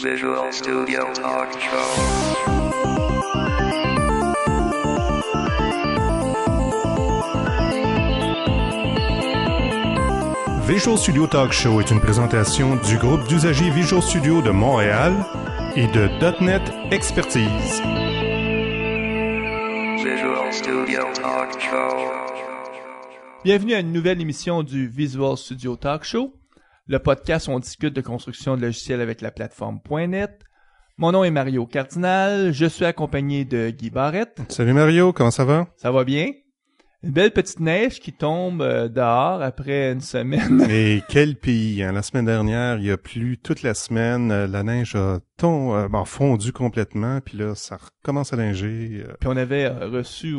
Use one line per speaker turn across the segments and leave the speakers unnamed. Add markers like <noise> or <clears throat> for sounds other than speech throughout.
Visual Studio Talk Show.
Visual Studio Talk Show est une présentation du groupe d'usagers Visual Studio de Montréal
et de .NET Expertise. Bienvenue à une nouvelle émission du Visual Studio Talk Show le podcast où on discute de construction de logiciels avec la plateforme .net. Mon nom est Mario Cardinal, je suis accompagné de Guy Barrette.
Salut Mario, comment ça va?
Ça va bien. Une belle petite neige qui tombe euh, dehors après une semaine.
Et <laughs> quel pays! Hein? La semaine dernière, il y a plu toute la semaine. Euh, la neige a ton euh, ben, fondu complètement, puis là, ça recommence à linger. Euh.
Puis on avait euh, reçu,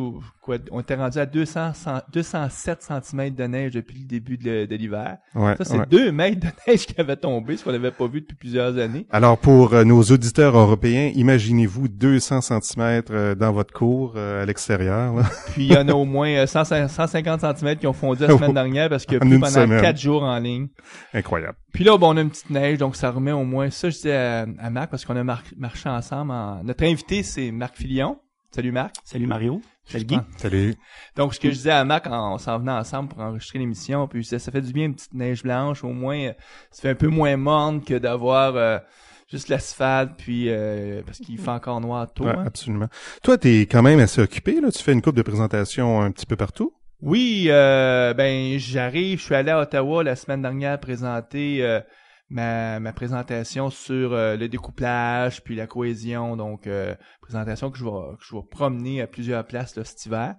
on était rendu à 200, 207 cm de neige depuis le début de, l'hiver. ça, c'est deux mètres de neige qui avait tombé, ce qu'on n'avait pas vu depuis plusieurs années.
Alors, pour nos auditeurs européens, imaginez-vous 200 cm dans votre cour à l'extérieur. <laughs>
Puis il y en a au moins 150 cm qui ont fondu la <laughs> semaine dernière parce que plus pendant quatre jours en ligne. Incroyable. Puis là, bon, on a une petite neige, donc ça remet au moins ça. Je disais à, à, Marc, parce qu'on a marché ensemble. Notre invité, c'est Marc Filion. Salut Marc. Salut Mario. Salut Guy. Ah. Salut. Donc, ce que je disais à Mac en s'en venant ensemble pour enregistrer l'émission, puis ça fait du bien une petite neige blanche, au moins, euh, ça fait un peu moins morne que d'avoir euh, juste l'asphalte, puis euh, parce qu'il fait encore noir tôt. Hein.
Absolument. Toi, tu es quand même assez occupé, là. Tu fais une coupe de présentation un petit peu partout.
Oui, euh, ben j'arrive. Je suis allé à Ottawa la semaine dernière présenter euh, ma, ma, présentation sur euh, le découplage puis la cohésion. Donc euh, présentation que je vais que je vais promener à plusieurs places là, cet hiver.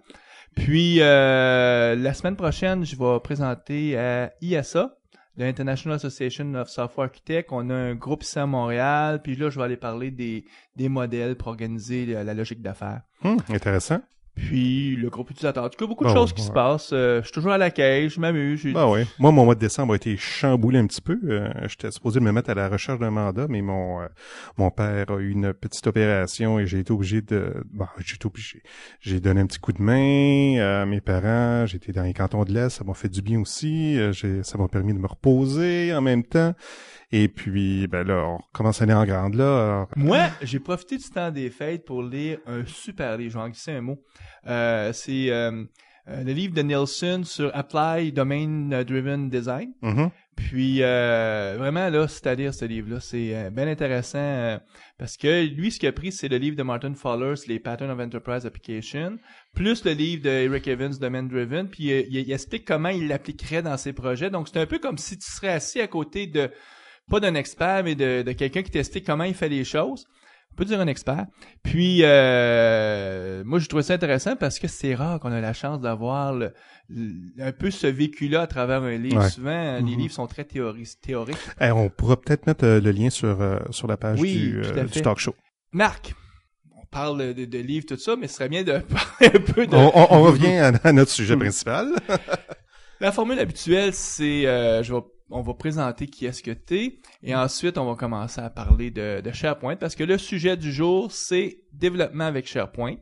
Puis la semaine prochaine, je vais présenter à ISA, l'International Association of Software Architects. On a un groupe ici à Montréal. Puis là, je vais aller parler des, des modèles pour organiser la, logique d'affaires.
Hum, intéressant.
Puis le groupe utilisateur. En tout beaucoup de choses qui se passent. Euh, je suis toujours à la caisse, je m'amuse. Ben ouais.
Moi, mon mois de décembre a été chamboulé un petit peu. Euh, j'étais supposé me mettre à la recherche d'un mandat, mais mon euh, mon père a eu une petite opération et j'ai été obligé de. Bah, j'ai été obligé. J'ai donné un petit coup de main à mes parents. J'étais dans les cantons de l'Est, ça m'a fait du bien aussi. ça m'a permis de me reposer en même temps. Et puis, ben là, on commence à en grande là.
Moi, j'ai profité du temps des fêtes pour lire un super livre. Je vais en glisser un mot. Euh, c'est euh, euh, le livre de Nielsen sur Apply Domain Driven Design. Mm-hmm. Puis vraiment là, c'est à lire ce livre-là, c'est bien intéressant parce que lui, ce qu'il a pris, c'est le livre de Martin Fowler, les Patterns of Enterprise Application, plus le livre de Eric Evans, Domain Driven. Puis il, explique comment il l'appliquerait dans ses projets. Donc c'est un peu comme si tu serais assis à côté de pas d'un expert, mais de, quelqu'un qui testait comment il fait les choses. On peut dire un expert. Puis, euh, moi, je trouve ça intéressant parce que c'est rare qu'on a la chance d'avoir un peu ce vécu-là à travers un livre. Souvent, les mhm. livres sont très théoriques.
Eh, on pourra peut-être mettre euh, le lien sur, euh, sur la page du, talk show.
Marc, on parle de, de, livres, tout ça, mais ce serait bien de <laughs> un peu de... On, revient à, notre sujet mhm. principal. <laughs> la formule habituelle, c'est, je vais on va présenter qui est-ce que t'es et ensuite on va commencer à parler de, SharePoint parce que le sujet du jour c'est développement avec SharePoint.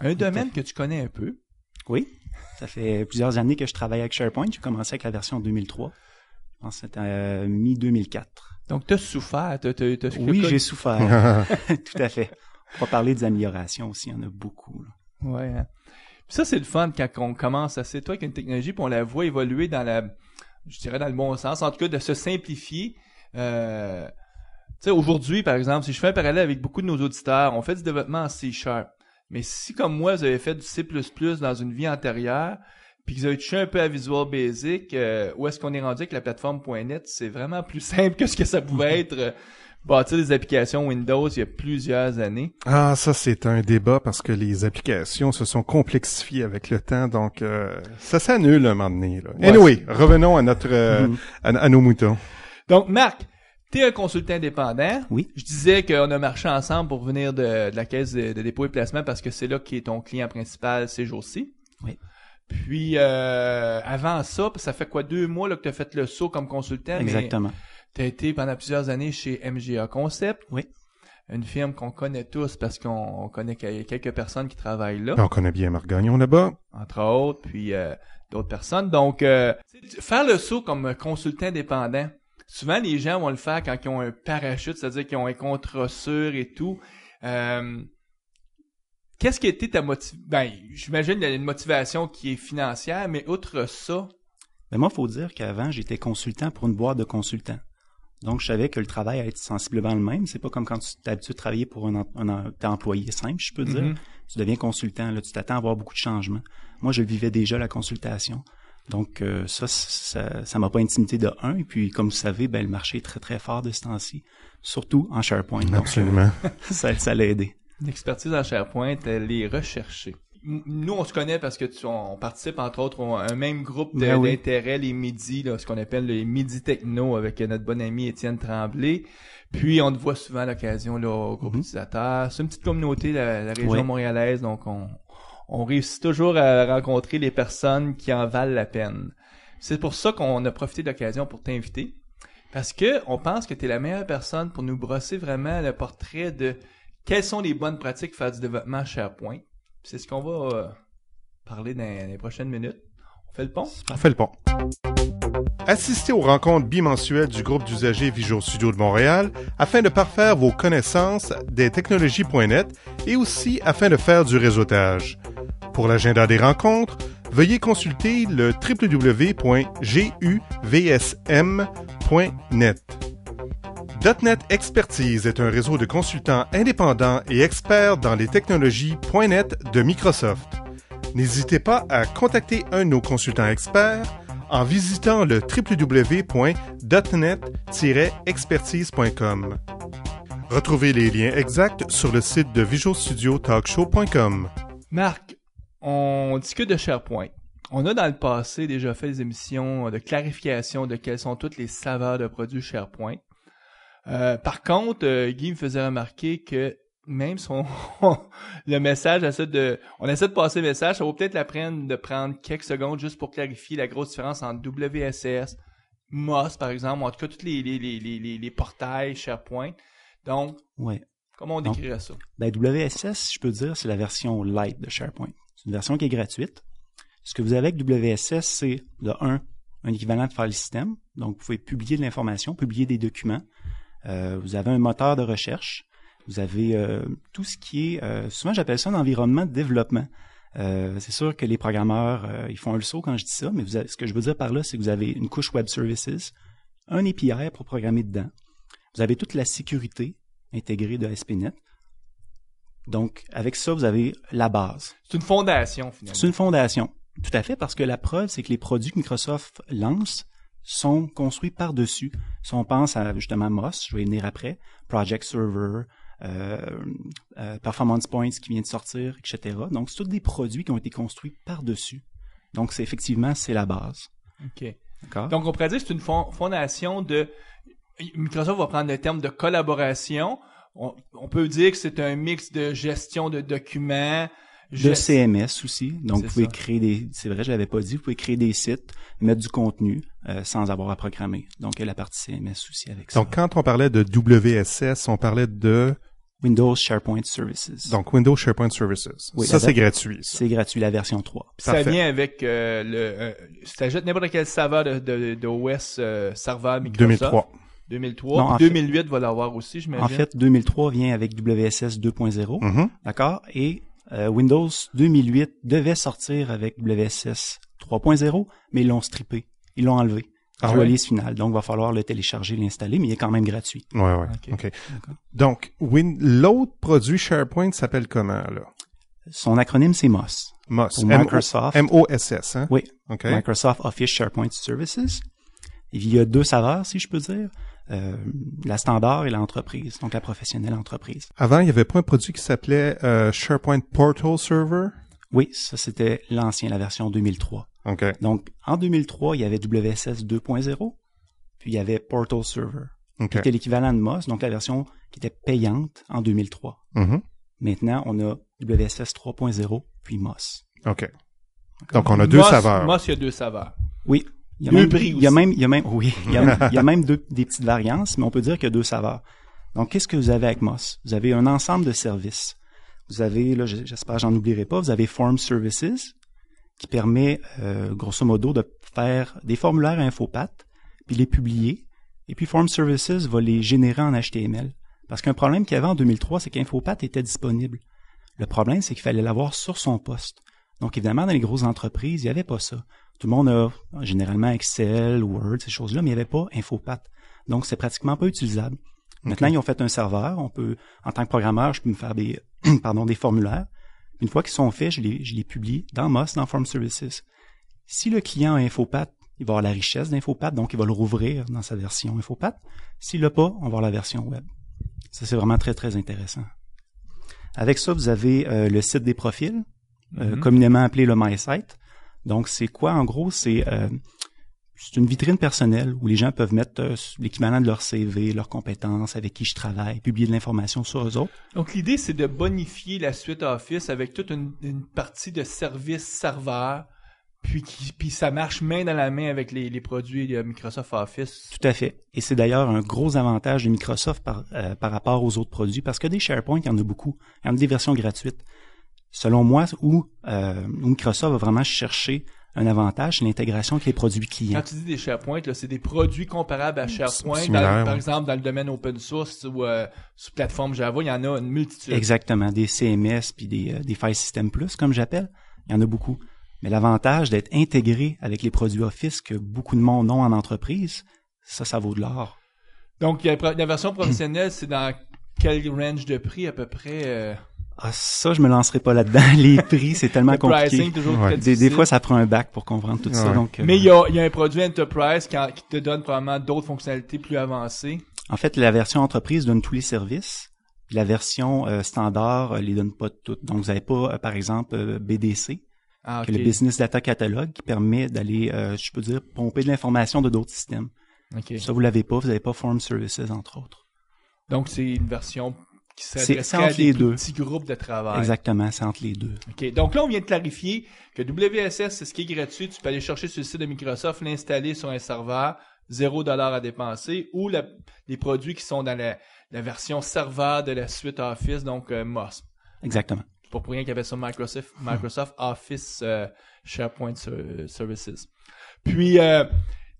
Un
domaine que tu connais un peu. Oui. Ça fait plusieurs années que je travaille avec SharePoint. J'ai commencé avec la version 2003. Je pense que c'était mi-2004. Donc, tu as souffert. Oui, j'ai souffert. <laughs> <laughs> Tout à fait. On va parler des améliorations aussi. Il y en a beaucoup.
Oui. Ouais. Hein. Puis ça, c'est le fun quand on commence à... C'est toi qui une technologie, puis on la voit évoluer dans la je dirais dans le bon sens, en tout cas de se simplifier. Euh, aujourd'hui, par exemple, si je fais un parallèle avec beaucoup de nos auditeurs, on fait du développement en C Sharp. Mais si, comme moi, vous avez fait du C++ dans une vie antérieure, puis que vous avez touché un peu à Visual Basic, euh, où est-ce qu'on est rendu avec la plateforme .NET, c'est vraiment plus <laughs> simple que ce que ça pouvait être euh, bâtir des applications Windows il y a plusieurs années.
Ah, ça c'est un débat parce que les
applications
se sont complexifiées avec le temps, donc euh, ça s'annule un moment donné. Là. Anyway, revenons à notre euh, mhm. à, nos moutons.
Donc Marc, es un consultant indépendant. Oui. Je disais qu'on a marché ensemble pour venir de, la caisse de, dépôt et placement parce que c'est là qui est ton client principal ces jours-ci. Oui. Puis euh, avant ça, ça fait quoi deux mois là, que tu as fait le saut comme consultant. Exactement tu été pendant plusieurs années chez MGA Concept. Oui. Une firme qu'on connaît tous parce qu'on connaît quelques personnes qui travaillent là. On connaît
bien Marc là-bas.
Entre autres, puis euh, d'autres personnes. Donc, euh, faire le saut comme consultant indépendant, souvent les gens vont le faire quand ils ont un parachute, c'est-à-dire qu'ils ont un contrat sûr et tout. Euh, qu'est-ce qui était ta motivation? Ben, j'imagine une motivation qui est financière, mais outre ça.
Mais ben, moi, faut dire qu'avant, j'étais consultant pour une boîte de consultants. Donc, je savais que le travail allait être sensiblement le même. C'est pas comme quand tu t'habitues habitué travailler pour un, un, employé simple, je peux dire. Mm-hmm. Tu deviens consultant, là, tu t'attends à avoir beaucoup de changements. Moi, je vivais déjà la consultation. Donc, euh, ça, ça, ça m'a pas intimité de un. Et puis, comme vous savez, ben, le marché est très, très fort de ce temps-ci, surtout en SharePoint. Absolument. <laughs> ça, ça l'a aidé.
L'expertise en SharePoint, elle est recherchée nous, on se connaît parce que tu, on, participe entre autres à un même groupe ben d'intérêt, les Midi, là, ce qu'on appelle les midi techno avec euh, notre bon ami Étienne Tremblay. Puis on te voit souvent l'occasion là, au groupe mm C'est une petite communauté, la, la région montréalaise, donc on, on réussit toujours à rencontrer les personnes qui en valent la peine. C'est pour ça qu'on a profité de l'occasion pour t'inviter. Parce que on pense que tu es la meilleure personne pour nous brosser vraiment le portrait de quelles sont les bonnes pratiques pour faire du développement SharePoint. C'est ce qu'on va euh, parler dans les prochaines minutes. On fait le pont? On fait le pont.
Assistez aux rencontres bimensuelles du groupe d'usagers Visual Studio de Montréal afin de parfaire vos connaissances des technologies.net et aussi afin de faire du réseautage. Pour l'agenda des rencontres, veuillez consulter le www.guvsm.net. .NET Expertise est un réseau de consultants indépendants et experts dans les technologies .NET de Microsoft. N'hésitez pas à contacter un de nos consultants experts en visitant le www.dotnet-expertise.com. Retrouvez les liens exacts sur le site de visualstudiotalkshow.com.
Marc, on discute de SharePoint. On a dans le passé déjà fait des émissions de clarification de quelles sont toutes les saveurs de produits SharePoint. Euh, par contre, euh, Guy me faisait remarquer que même son <laughs> le message de on essaie de passer le message, ça vaut peut-être la peine de prendre quelques secondes juste pour clarifier la grosse différence entre WSS, MOS par exemple, en tout cas tous les, les, portails SharePoint. Donc, ouais.
comment on décrirait ça? Ben, WSS, je peux dire, c'est la version light de SharePoint. C'est une version qui est gratuite. Ce que vous avez avec WSS, c'est de 1, un équivalent de file system. Donc, vous pouvez publier de l'information, publier des documents. Euh, vous avez un moteur de recherche. Vous avez euh, tout ce qui est, euh, souvent j'appelle ça un environnement de développement. c'est sûr que les programmeurs, ils font un saut quand je dis ça, mais ce que je veux dire par là, c'est que vous avez une couche Web Services, un API pour programmer dedans. Vous avez toute la sécurité intégrée de SPNet. Donc, avec ça, vous avez la base.
C'est une fondation, finalement. C'est
une fondation. Tout à fait, parce que la preuve, c'est que les produits que Microsoft lance, sont construits par-dessus. Si on pense à justement Moss, je vais y venir après, Project Server, euh, euh, Performance Points qui vient de sortir, etc. Donc, c'est tous des produits qui ont été construits par-dessus. Donc, c'est effectivement, c'est la base.
OK. Donc, on pourrait dire que c'est une fondation de... Microsoft va prendre le terme de collaboration. on peut dire que c'est un mix de gestion de documents, de CMS
aussi. Donc, vous pouvez créer des, c'est vrai, je l'avais pas dit, vous pouvez créer des sites, mettre du contenu euh, sans avoir à programmer. Donc, il y a la partie CMS aussi avec
ça. Donc, quand on parlait de WSS, on
parlait de Windows SharePoint Services. Donc, Windows SharePoint Services. Oui, ça, c'est gratuit. C'est gratuit, la version 3. ça vient
avec euh, le... ça euh, jette n'importe quel serveur de, OS serveur Microsoft. 2003. 2003. Non, 2008 va l'avoir aussi, je m'imagine. En fait,
2003 vient avec WSS 2.0, mm-hmm. d'accord, et euh, Windows 2008 devait sortir avec WSS 3.0, mais ils l'ont strippé, ils l'ont enlevé. Ah release finale. Donc, il va falloir le télécharger, l'installer, mais il est quand même gratuit. Ouais, ouais. OK.
Donc, l'autre produit SharePoint s'appelle comment, là? Son acronyme, c'est
MOS. MOS. Microsoft. M-O-S-S, hein? Oui. OK. Microsoft Office SharePoint Services. Il y a deux saveurs, si je peux dire. Euh, la standard et l'entreprise, donc la professionnelle entreprise.
Avant, il n'y avait pas un produit qui s'appelait euh, SharePoint Portal Server?
Oui, ça c'était l'ancien, la version 2003. Donc en 2003, il y avait WSS 2.0, puis il y avait Portal Server, qui était l'équivalent de MOS, donc la version qui était payante en 2003. Mm-hmm. Maintenant, on a WSS 3.0, puis MOS. OK. Donc on a deux saveurs.
MOS, il y a deux saveurs. Oui,
il y a même, Il y a même, oui, <laughs> il y a, même des petites variances, mais on peut dire qu'il y a deux saveurs. Donc, qu'est-ce que vous avez avec Moss? Vous avez un ensemble de services. Vous avez, là, j'espère, j'en oublierai pas, vous avez Form Services, qui permet, euh, grosso modo, de faire des formulaires à InfoPath, puis les publier. Et puis Form Services va les générer en HTML. Parce qu'un problème qu'il y avait en 2003, c'est qu'Infopat était disponible. Le problème, c'est qu'il fallait l'avoir sur son poste. Donc, évidemment, dans les grosses entreprises, il n'y avait pas ça. Tout le monde a généralement Excel, Word, ces choses-là, mais il n'y avait pas InfoPath. Donc, c'est pratiquement pas utilisable. Maintenant, ils ont fait un serveur. On peut, en tant que programmeur, je peux me faire des, <clears throat> pardon, des formulaires. Une fois qu'ils sont faits, je les, publie dans MOS, dans Form Services. Si le client a InfoPath, il va avoir la richesse d'InfoPath, donc il va le rouvrir dans sa version InfoPath. S'il l'a pas, on va avoir la version web. Ça, c'est vraiment très, très intéressant. Avec ça, vous avez euh, le site des profils, euh, mm-hmm. communément appelé le MySite. Donc, c'est quoi en gros? Euh, c'est une vitrine personnelle où les gens peuvent mettre euh, l'équivalent de leur CV, leurs compétences, avec qui je travaille, publier de l'information sur eux autres.
Donc, l'idée, c'est de bonifier la suite Office avec toute une, partie de service serveur. Puis, ça marche main dans la main avec les, produits de euh, Microsoft Office.
Tout à fait. Et c'est d'ailleurs un gros avantage de Microsoft par, par rapport aux autres produits parce que des SharePoint, il y en a beaucoup. Il y en a des versions gratuites selon moi, euh, où Microsoft va vraiment chercher un avantage, l'intégration avec les produits clients. Quand
tu dis des SharePoint, c'est des produits comparables à SharePoint. par exemple, dans le domaine open source ou euh, sous plateforme Java, il y en a une multitude.
Exactement, des CMS puis des, euh, des File System Plus, comme j'appelle. Il y en a beaucoup. Mais l'avantage d'être intégré avec les produits Office que beaucoup de monde ont en entreprise, ça, ça vaut de l'or.
Donc, la version professionnelle, c'est dans quel range de prix à peu près?
Ah, ça, je me lancerai pas là-dedans. <laughs> Les prix, c'est tellement le compliqué. des, des, fois, ça prend un bac pour comprendre tout ça. Donc, euh, Mais
il y, a, un produit Enterprise qui, te donne probablement d'autres fonctionnalités plus avancées.
En fait, la version entreprise donne tous les services. La version euh, standard ne euh, les donne pas toutes. Donc, vous n'avez pas, par exemple, BDC,
ah, le Business
Data Catalogue, qui permet d'aller, je peux dire, pomper de l'information de d'autres systèmes. Ça, vous l'avez pas. Vous n'avez pas Form Services, entre autres.
Donc, c'est une version c'est entre les deux. de travail. Exactement, c'est entre les deux. OK, donc là, on vient de clarifier que WSS, c'est ce qui est gratuit. Tu peux aller chercher sur le site de Microsoft, l'installer sur un serveur, zéro dollar à dépenser, ou les produits qui sont dans la, version serveur de la suite Office, donc euh, MOS. Exactement. Pour rien qu'il avait ça Microsoft, Microsoft <laughs> Office euh, SharePoint Services. Puis, euh,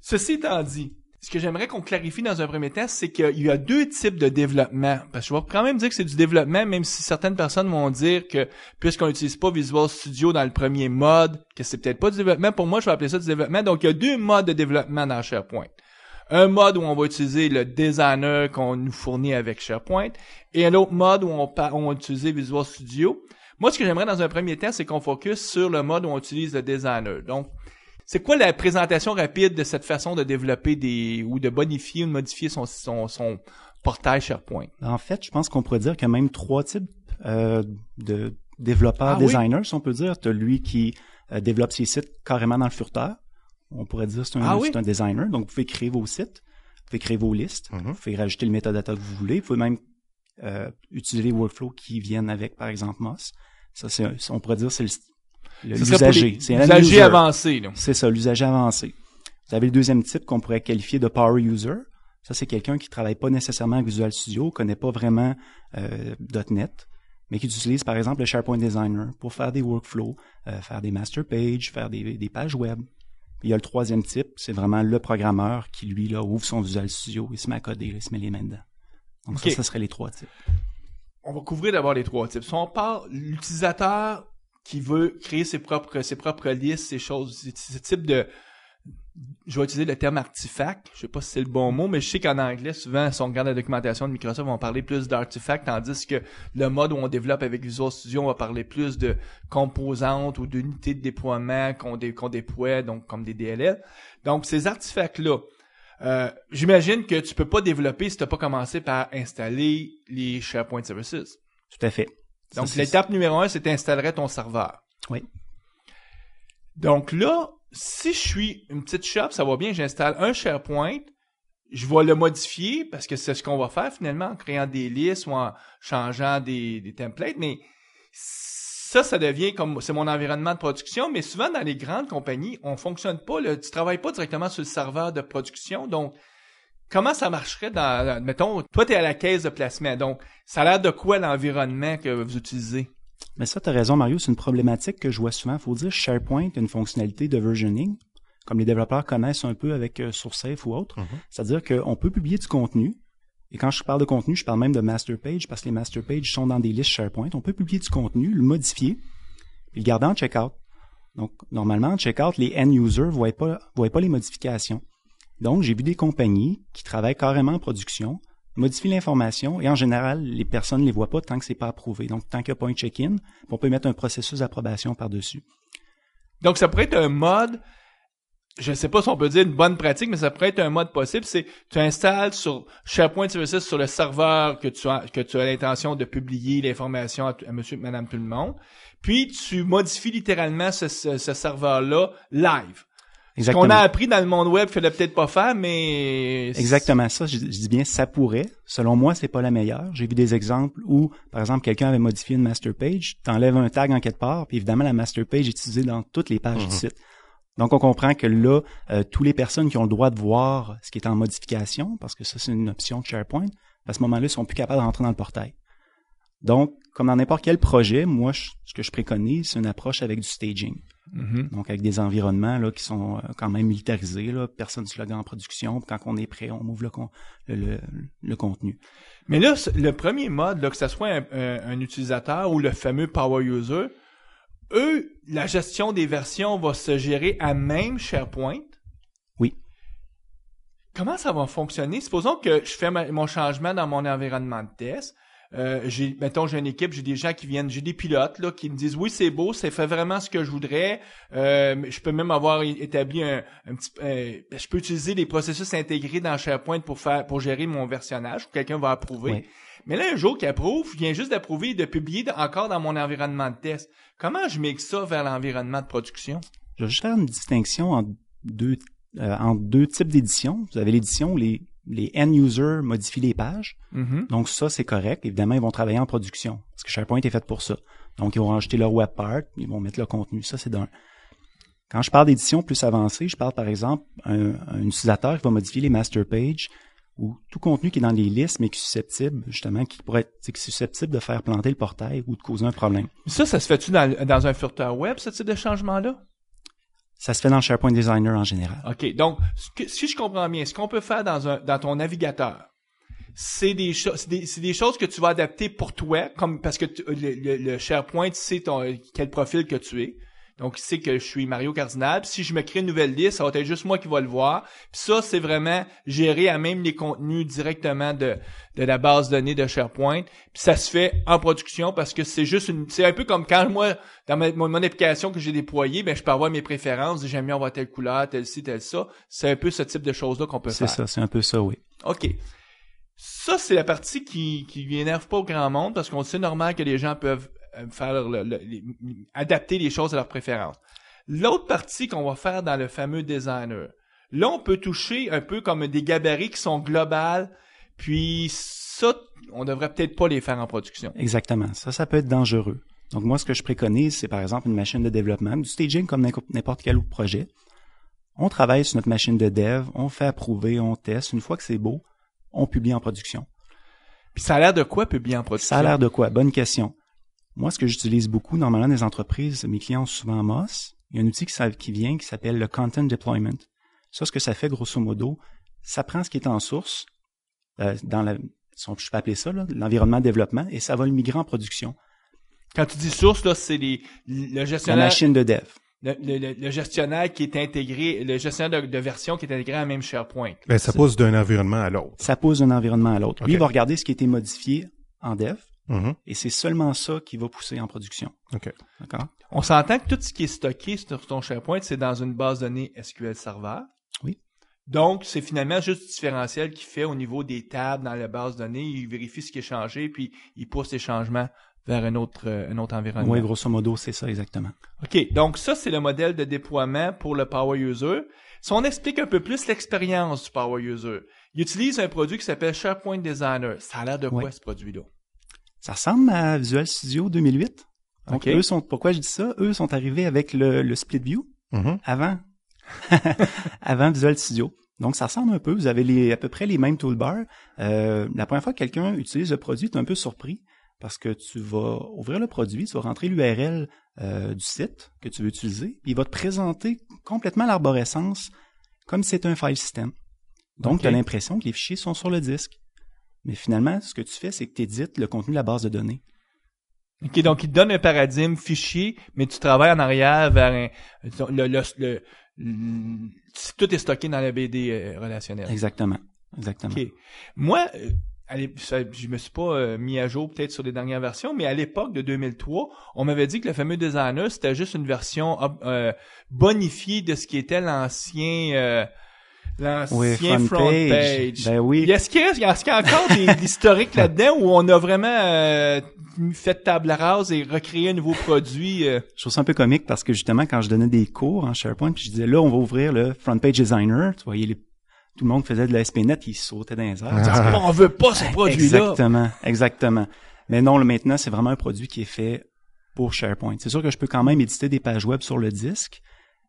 ceci étant dit, ce que j'aimerais qu'on clarifie dans un premier temps, c'est qu'il y a deux types de développement. Parce que je vais quand même dire que c'est du développement, même si certaines personnes vont dire que puisqu'on n'utilise pas Visual Studio dans le premier mode, que c'est peut-être pas du développement. Pour moi, je vais appeler ça du développement. Donc, il y a deux modes de développement dans SharePoint. Un mode où on va utiliser le designer qu'on nous fournit avec SharePoint et un autre mode où on, on va utiliser Visual Studio. Moi, ce que j'aimerais dans un premier temps, c'est qu'on focus sur le mode où on utilise le designer. Donc, c'est quoi la présentation rapide de cette façon de développer des ou de bonifier ou de modifier son, son, son portail SharePoint? En fait,
je pense qu'on pourrait dire qu'il y a même trois types euh, de développeurs, ah designers, si on peut dire. Tu lui qui euh, développe ses sites carrément dans le furteur. On pourrait dire que ah c'est un, designer. Donc, vous pouvez créer vos sites, vous pouvez créer vos listes, mm-hmm. vous pouvez rajouter le metadata que vous voulez, vous pouvez même euh, utiliser les workflows qui viennent avec, par exemple, Moss. Ça, on pourrait dire, c'est le,
L'usager. C'est l'usager avancé.
C'est ça, l'usager avancé. Vous avez le deuxième type qu'on pourrait qualifier de power user. Ça, c'est quelqu'un qui travaille pas nécessairement avec Visual Studio, connaît pas vraiment euh, .NET, mais qui utilise par exemple le SharePoint Designer pour faire des workflows, euh, faire des master pages, faire des, des pages web. il y a le troisième type, c'est vraiment le programmeur qui, lui, là, ouvre son Visual Studio, et se met à coder, il se met les mains dedans. Donc ça, ce serait les trois types.
On va couvrir d'abord les trois types. Si on parle l'utilisateur qui veut créer ses propres, ses propres listes, ses choses, ce type de, je vais utiliser le terme artifact », Je sais pas si c'est le bon mot, mais je sais qu'en anglais, souvent, si on regarde la documentation de Microsoft, on va parler plus d'artefact, tandis que le mode où on développe avec Visual Studio, on va parler plus de composantes ou d'unités de déploiement qu'on déploie, donc comme des DLL. Donc, ces artifacts là euh, j'imagine que tu peux pas développer si tu n'as pas commencé par installer les SharePoint Services.
Tout à fait. Donc,
l'étape numéro un, c'est installerais ton serveur. Oui. Donc là, si je suis une petite shop, ça va bien, j'installe un SharePoint, je vais le modifier parce que c'est ce qu'on va faire finalement en créant des listes ou en changeant des, templates, mais ça, ça devient comme c'est mon environnement de production, mais souvent dans les grandes compagnies, on ne fonctionne pas, tu tu travailles pas directement sur le serveur de production, donc Comment ça marcherait dans, mettons, toi es à la caisse de placement, donc ça a l'air de quoi l'environnement que vous utilisez?
Mais ça, tu as raison, Mario, c'est une problématique que je vois souvent. faut dire SharePoint est une fonctionnalité de versioning, comme les développeurs connaissent un peu avec SourceF euh, SourceSafe ou autre. Mhm. C'est-à-dire qu'on peut publier du contenu. Et quand je parle de contenu, je parle même de master page parce que les master pages sont dans des listes SharePoint. On peut publier du contenu, le modifier, puis le garder en checkout. Donc, normalement, en checkout, les end users ne pas, voient pas les modifications. Donc, j'ai vu des compagnies qui travaillent carrément en production, modifient l'information et en général, les personnes ne les voient pas tant que c'est pas approuvé. Donc, tant qu'il n'y a pas un check-in, on peut mettre un processus d'approbation par-dessus.
Donc, ça pourrait être un mode, je ne sais pas si on peut dire une bonne pratique, mais ça pourrait être un mode possible, c'est tu installes sur SharePoint Services sur le serveur que tu as, que tu as l'intention de publier l'information à, à, monsieur, madame, tout le monde. Puis, tu modifies littéralement ce serveur-là live Exactement. Qu'on a appris dans le monde web, fallait peut-être pas faire, mais exactement
ça. Je, dis bien, ça pourrait. Selon moi, c'est pas la meilleure. J'ai vu des exemples où, par exemple, quelqu'un avait modifié une master page, t'enlèves un tag en quelque part, puis évidemment, la master page est utilisée dans toutes les pages du mhm. site. Donc, on comprend que là, euh, tous les personnes qui ont le droit de voir ce qui est en modification, parce que ça, c'est une option de SharePoint, à ce moment-là, ils sont plus capables de rentrer dans le portail. Donc, comme dans n'importe quel projet, moi, ce que je préconise, c'est une approche avec du staging. Mm-hmm. Donc, avec des environnements qui sont euh, quand même militarisés, là, personne ne slogan en
production. Quand on est prêt, on ouvre le, contenu. Mais là, le premier mode, que ce soit un, utilisateur ou le fameux Power User, eux, la gestion des versions va se gérer à même SharePoint. Oui. Comment ça va fonctionner? Supposons que je fais mon changement dans mon environnement de test euh, j'ai, mettons, j'ai une équipe, j'ai des gens qui viennent, j'ai des pilotes là qui me disent oui c'est beau, ça fait vraiment ce que je voudrais. Euh, je peux même avoir établi un, petit, euh, ben, je peux utiliser les processus intégrés dans SharePoint pour faire, pour gérer mon versionnage. Où quelqu'un va approuver. Mais là, un jour qui approuve, je viens juste d'approuver et de publier encore dans mon environnement de test. Comment je mixe ça vers l'environnement de production?
Je vais juste faire une distinction entre deux, en deux types d'édition, Vous avez l'édition les les end users modifient les pages. Mm-hmm. Donc ça, c'est correct. Évidemment, ils vont travailler en production parce que SharePoint est fait pour ça. Donc ils vont rajouter leur web part, ils vont mettre le contenu. Ça, c'est d'un. Quand je parle d'édition plus avancée, je parle par exemple un, utilisateur qui va modifier les master pages ou tout contenu qui est dans les listes mais qui est susceptible justement qui pourrait être susceptible de faire planter le portail ou de causer un problème.
Ça, ça se fait-tu dans, dans un furteur web ce type de changement là
ça se fait dans SharePoint Designer en général.
OK. Donc, si je comprends bien, ce qu'on peut faire dans, ton navigateur, c'est des, des, choses que tu vas adapter pour toi, comme parce que le, SharePoint, c'est ton quel profil que tu es. Donc, il sait que je suis Mario Cardinal. si je me crée une nouvelle liste, ça va être juste moi qui va le voir. Puis ça, c'est vraiment gérer à même les contenus directement de, de la base de données de SharePoint. Puis ça se fait en production parce que c'est juste une, c'est un peu comme quand moi, dans mon, application que j'ai déployée, ben, je peux avoir mes préférences. J'aime bien avoir telle couleur, telle ci, telle ça. C'est un peu ce type de choses-là qu'on peut faire. C'est ça, c'est un peu ça, oui. OK. Ça, c'est la partie qui, qui énerve pas au grand monde parce qu'on sait normal que les gens peuvent euh, adapter les choses à leurs préférences. L'autre partie qu'on va faire dans le fameux designer, là, on peut toucher un peu comme des gabarits qui sont globales, puis ça, on devrait peut-être pas les faire en production.
Exactement. Ça, ça peut être dangereux. Donc, moi, ce que je préconise, c'est par exemple une machine de développement, du staging comme n'importe quel autre projet. On travaille sur notre machine de dev, on fait approuver, on teste. Une fois que c'est beau, on publie en production.
Puis ça a l'air de quoi publier en production? Ça a l'air de
quoi? Bonne question. Moi, ce que j'utilise beaucoup, normalement, dans les entreprises, mes clients ont souvent MOS. Il y a un outil qui, vient qui s'appelle le Content Deployment. Ça, ce que ça fait, grosso modo, ça prend ce qui est en source, euh, dans la, je appeler ça, l'environnement développement, et ça va le migrer en production.
Quand tu dis source, là, c'est les, le gestionnaire. La machine de dev. Le, gestionnaire qui est intégré, le gestionnaire de, version qui est intégré à la même SharePoint. Ben, ça pose
d'un environnement à l'autre. Ça pose d'un environnement à l'autre. Lui, il va
regarder ce qui a été modifié en dev. Mm-hmm. Et c'est seulement ça qui va pousser en production.
OK. D'accord?
On s'entend que tout ce qui est stocké sur ton SharePoint, c'est dans une base de données SQL Server. Oui. Donc, c'est finalement juste le différentiel qui fait au niveau des tables dans la base de données. Il vérifie ce qui est changé, puis il pousse les changements vers euh, un autre, environnement. Oui, grosso modo, c'est ça exactement. OK. Donc, ça, c'est le modèle de déploiement pour le Power User. Si on explique un peu plus l'expérience du Power User, il utilise un produit qui s'appelle SharePoint Designer. Ça a l'air de quoi ce produit-là?
Ça ressemble à Visual Studio 2008. Donc, eux sont, pourquoi je dis ça? Eux sont arrivés avec le, split view mm-hmm. avant, <laughs> avant Visual Studio. Donc, ça ressemble un peu. Vous avez à peu près les mêmes toolbars. Euh, la première fois que quelqu'un utilise le produit, tu es un peu surpris parce que tu vas ouvrir le produit, tu vas rentrer l'URL euh, du site que tu veux utiliser, il va te présenter complètement l'arborescence comme si c'était un file system. Donc, tu as l'impression que les fichiers sont sur le disque. Mais finalement, ce que tu fais, c'est que tu édites le contenu de la base de données.
OK, donc il te donne un paradigme fichier, mais tu travailles en arrière vers un, le, tout est stocké dans la BD euh, relationnelle. Exactement. Exactement. OK. Moi, je euh, ne je me suis pas euh, mis à jour peut-être sur les dernières versions, mais à l'époque de 2003, on m'avait dit que le fameux designer, c'était juste une version bonifiée de ce qui était l'ancien L'ancien front, page. Ben est-ce qu'il y, a encore des <laughs> historiques là-dedans où on a vraiment euh, fait table rase et recréé un nouveau produit? Euh?
Je trouve ça un peu comique parce que justement, quand je donnais des cours en SharePoint, puis je disais là, on va ouvrir le front page designer. Tu voyais, tout le monde faisait de la SPNet, il sautait dans les airs. on veut pas ce produit-là. Exactement, exactement. Mais non, le maintenant, c'est vraiment un produit qui est fait pour SharePoint. C'est sûr que je peux quand même éditer des pages web sur le disque,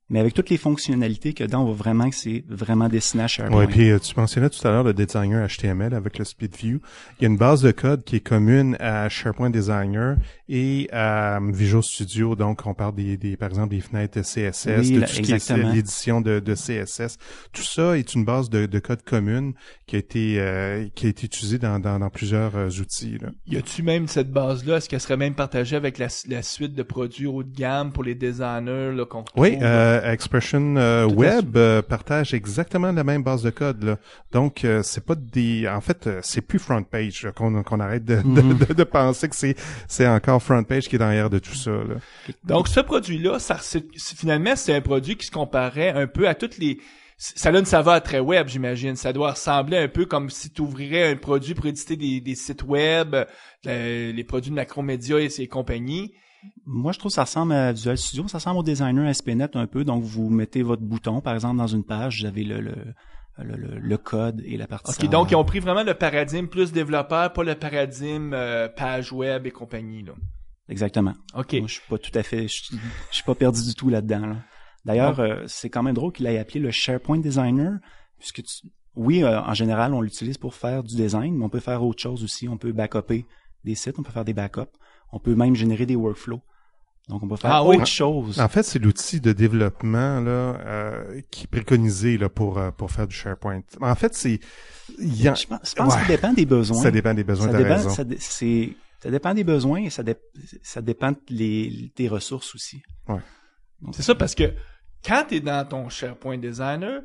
mais avec toutes les fonctionnalités que dans, vraiment que c'est vraiment dessiné à SharePoint. Ouais, puis
euh, tu mentionnais tout à l'heure le designer HTML avec le SpeedView. Il y a une base de code qui est commune à SharePoint Designer et à euh, Visual Studio. Donc, on parle des, par exemple des fenêtres CSS, de tout ce qui est l'édition de, CSS. Tout ça est une base de, code commune qui a été euh, qui a été utilisée dans, plusieurs outils. Là.
Y a-tu même cette base-là Est-ce qu'elle serait même partagée avec la, suite de produits haut de gamme pour les designers là, qu'on Oui.
Euh, Expression euh, Web euh, partage exactement la même base de code. Là. Donc, c'est pas des... En fait, c'est plus Front Page qu'on arrête de, mhm. penser que c'est encore Front Page qui est derrière de tout ça.
Donc, ce produit-là, finalement, c'est un produit qui se comparait un peu à toutes les ça a une saveur très web, j'imagine. Ça doit ressembler un peu comme si tu ouvrirais un produit pour éditer des, sites web, les produits de Macromedia et ses compagnies.
Moi, je trouve que ça ressemble à Visual Studio, ça ressemble au designer SPNet un peu. Donc, vous mettez votre bouton, par exemple, dans une page, vous avez le, le, code et la partie. OK, donc ils ont
pris vraiment le paradigme plus développeur, pas le paradigme euh, page web et compagnie.
Exactement. OK. Moi, je suis pas tout à fait, je, suis pas perdu du tout là-dedans. D'ailleurs, euh, c'est quand même drôle qu'il ait appelé le SharePoint Designer, puisque oui, euh, en général, on l'utilise pour faire du design, mais on peut faire autre chose aussi. On peut backuper des sites, on peut faire des backups. On peut même générer des workflows. Donc, on peut faire ah autre chose. En fait,
c'est l'outil de développement là, euh, qui est préconisé là, pour, euh, pour faire du SharePoint. En fait, c'est... Je pense, que ça dépend des besoins. Ça dépend des besoins, ça dépend,
Ça, dépend des besoins et ça, ça dépend des ressources aussi. Ouais.
c'est ça parce que quand tu es dans ton SharePoint Designer,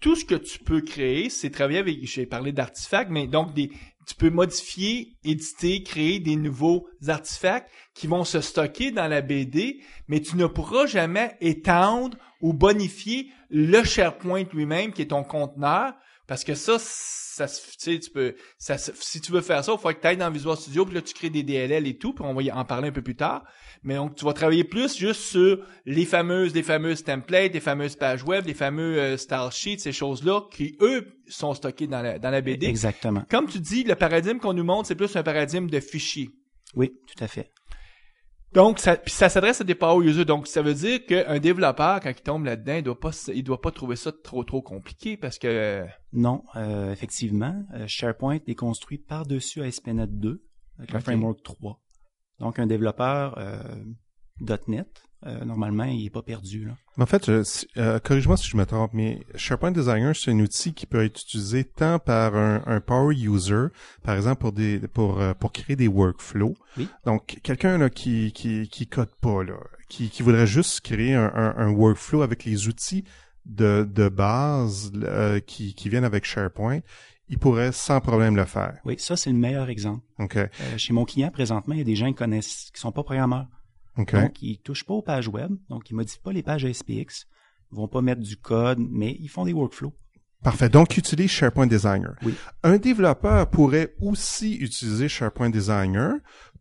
tout ce que tu peux créer, c'est travailler avec, j'ai parlé d'artefacts, mais donc des, tu peux modifier, éditer, créer des nouveaux artefacts qui vont se stocker dans la BD, mais tu ne pourras jamais étendre ou bonifier le SharePoint lui-même qui est ton conteneur parce que ça, ça tu peux, si tu veux faire ça, il faut que tu ailles dans Visual Studio, puis là, tu crées des DLL et tout, puis on va en parler un peu plus tard. Mais donc, tu vas travailler plus juste sur les fameuses, les fameuses templates, les fameuses pages web, les fameux euh, stylesheets, sheets, ces choses-là, qui, eux, sont stockés dans la, dans la BD. Exactement. Comme tu dis, le paradigme qu'on nous montre, c'est plus un paradigme de fichiers. Oui, tout à fait. Donc, ça, ça s'adresse à des power users. Donc, ça veut dire qu'un développeur, quand il tombe là-dedans, il doit pas, il doit pas trouver ça trop, trop compliqué parce que...
Non, euh, effectivement, euh, SharePoint est construit par-dessus ASP.NET 2, avec le framework 3. Donc, un développeur euh, .NET euh, normalement, il n'est pas perdu.
En fait, euh, corrige-moi si je me trompe, mais SharePoint Designer, c'est un outil qui peut être utilisé tant par un, power user, par exemple pour euh, pour créer des workflows. Donc quelqu'un qui qui code pas qui voudrait juste créer un, workflow avec les outils de base qui viennent
avec SharePoint, il pourrait sans problème le faire. Oui, ça c'est le meilleur exemple. chez mon client présentement, il y a des gens qui connaissent qui sont pas programmeurs donc, ils touchent pas aux pages web, donc ils modifient pas les pages SPX, ils vont pas mettre du code, mais ils font des workflows.
Parfait. Donc, utilise SharePoint Designer. Oui.
Un développeur pourrait aussi utiliser SharePoint Designer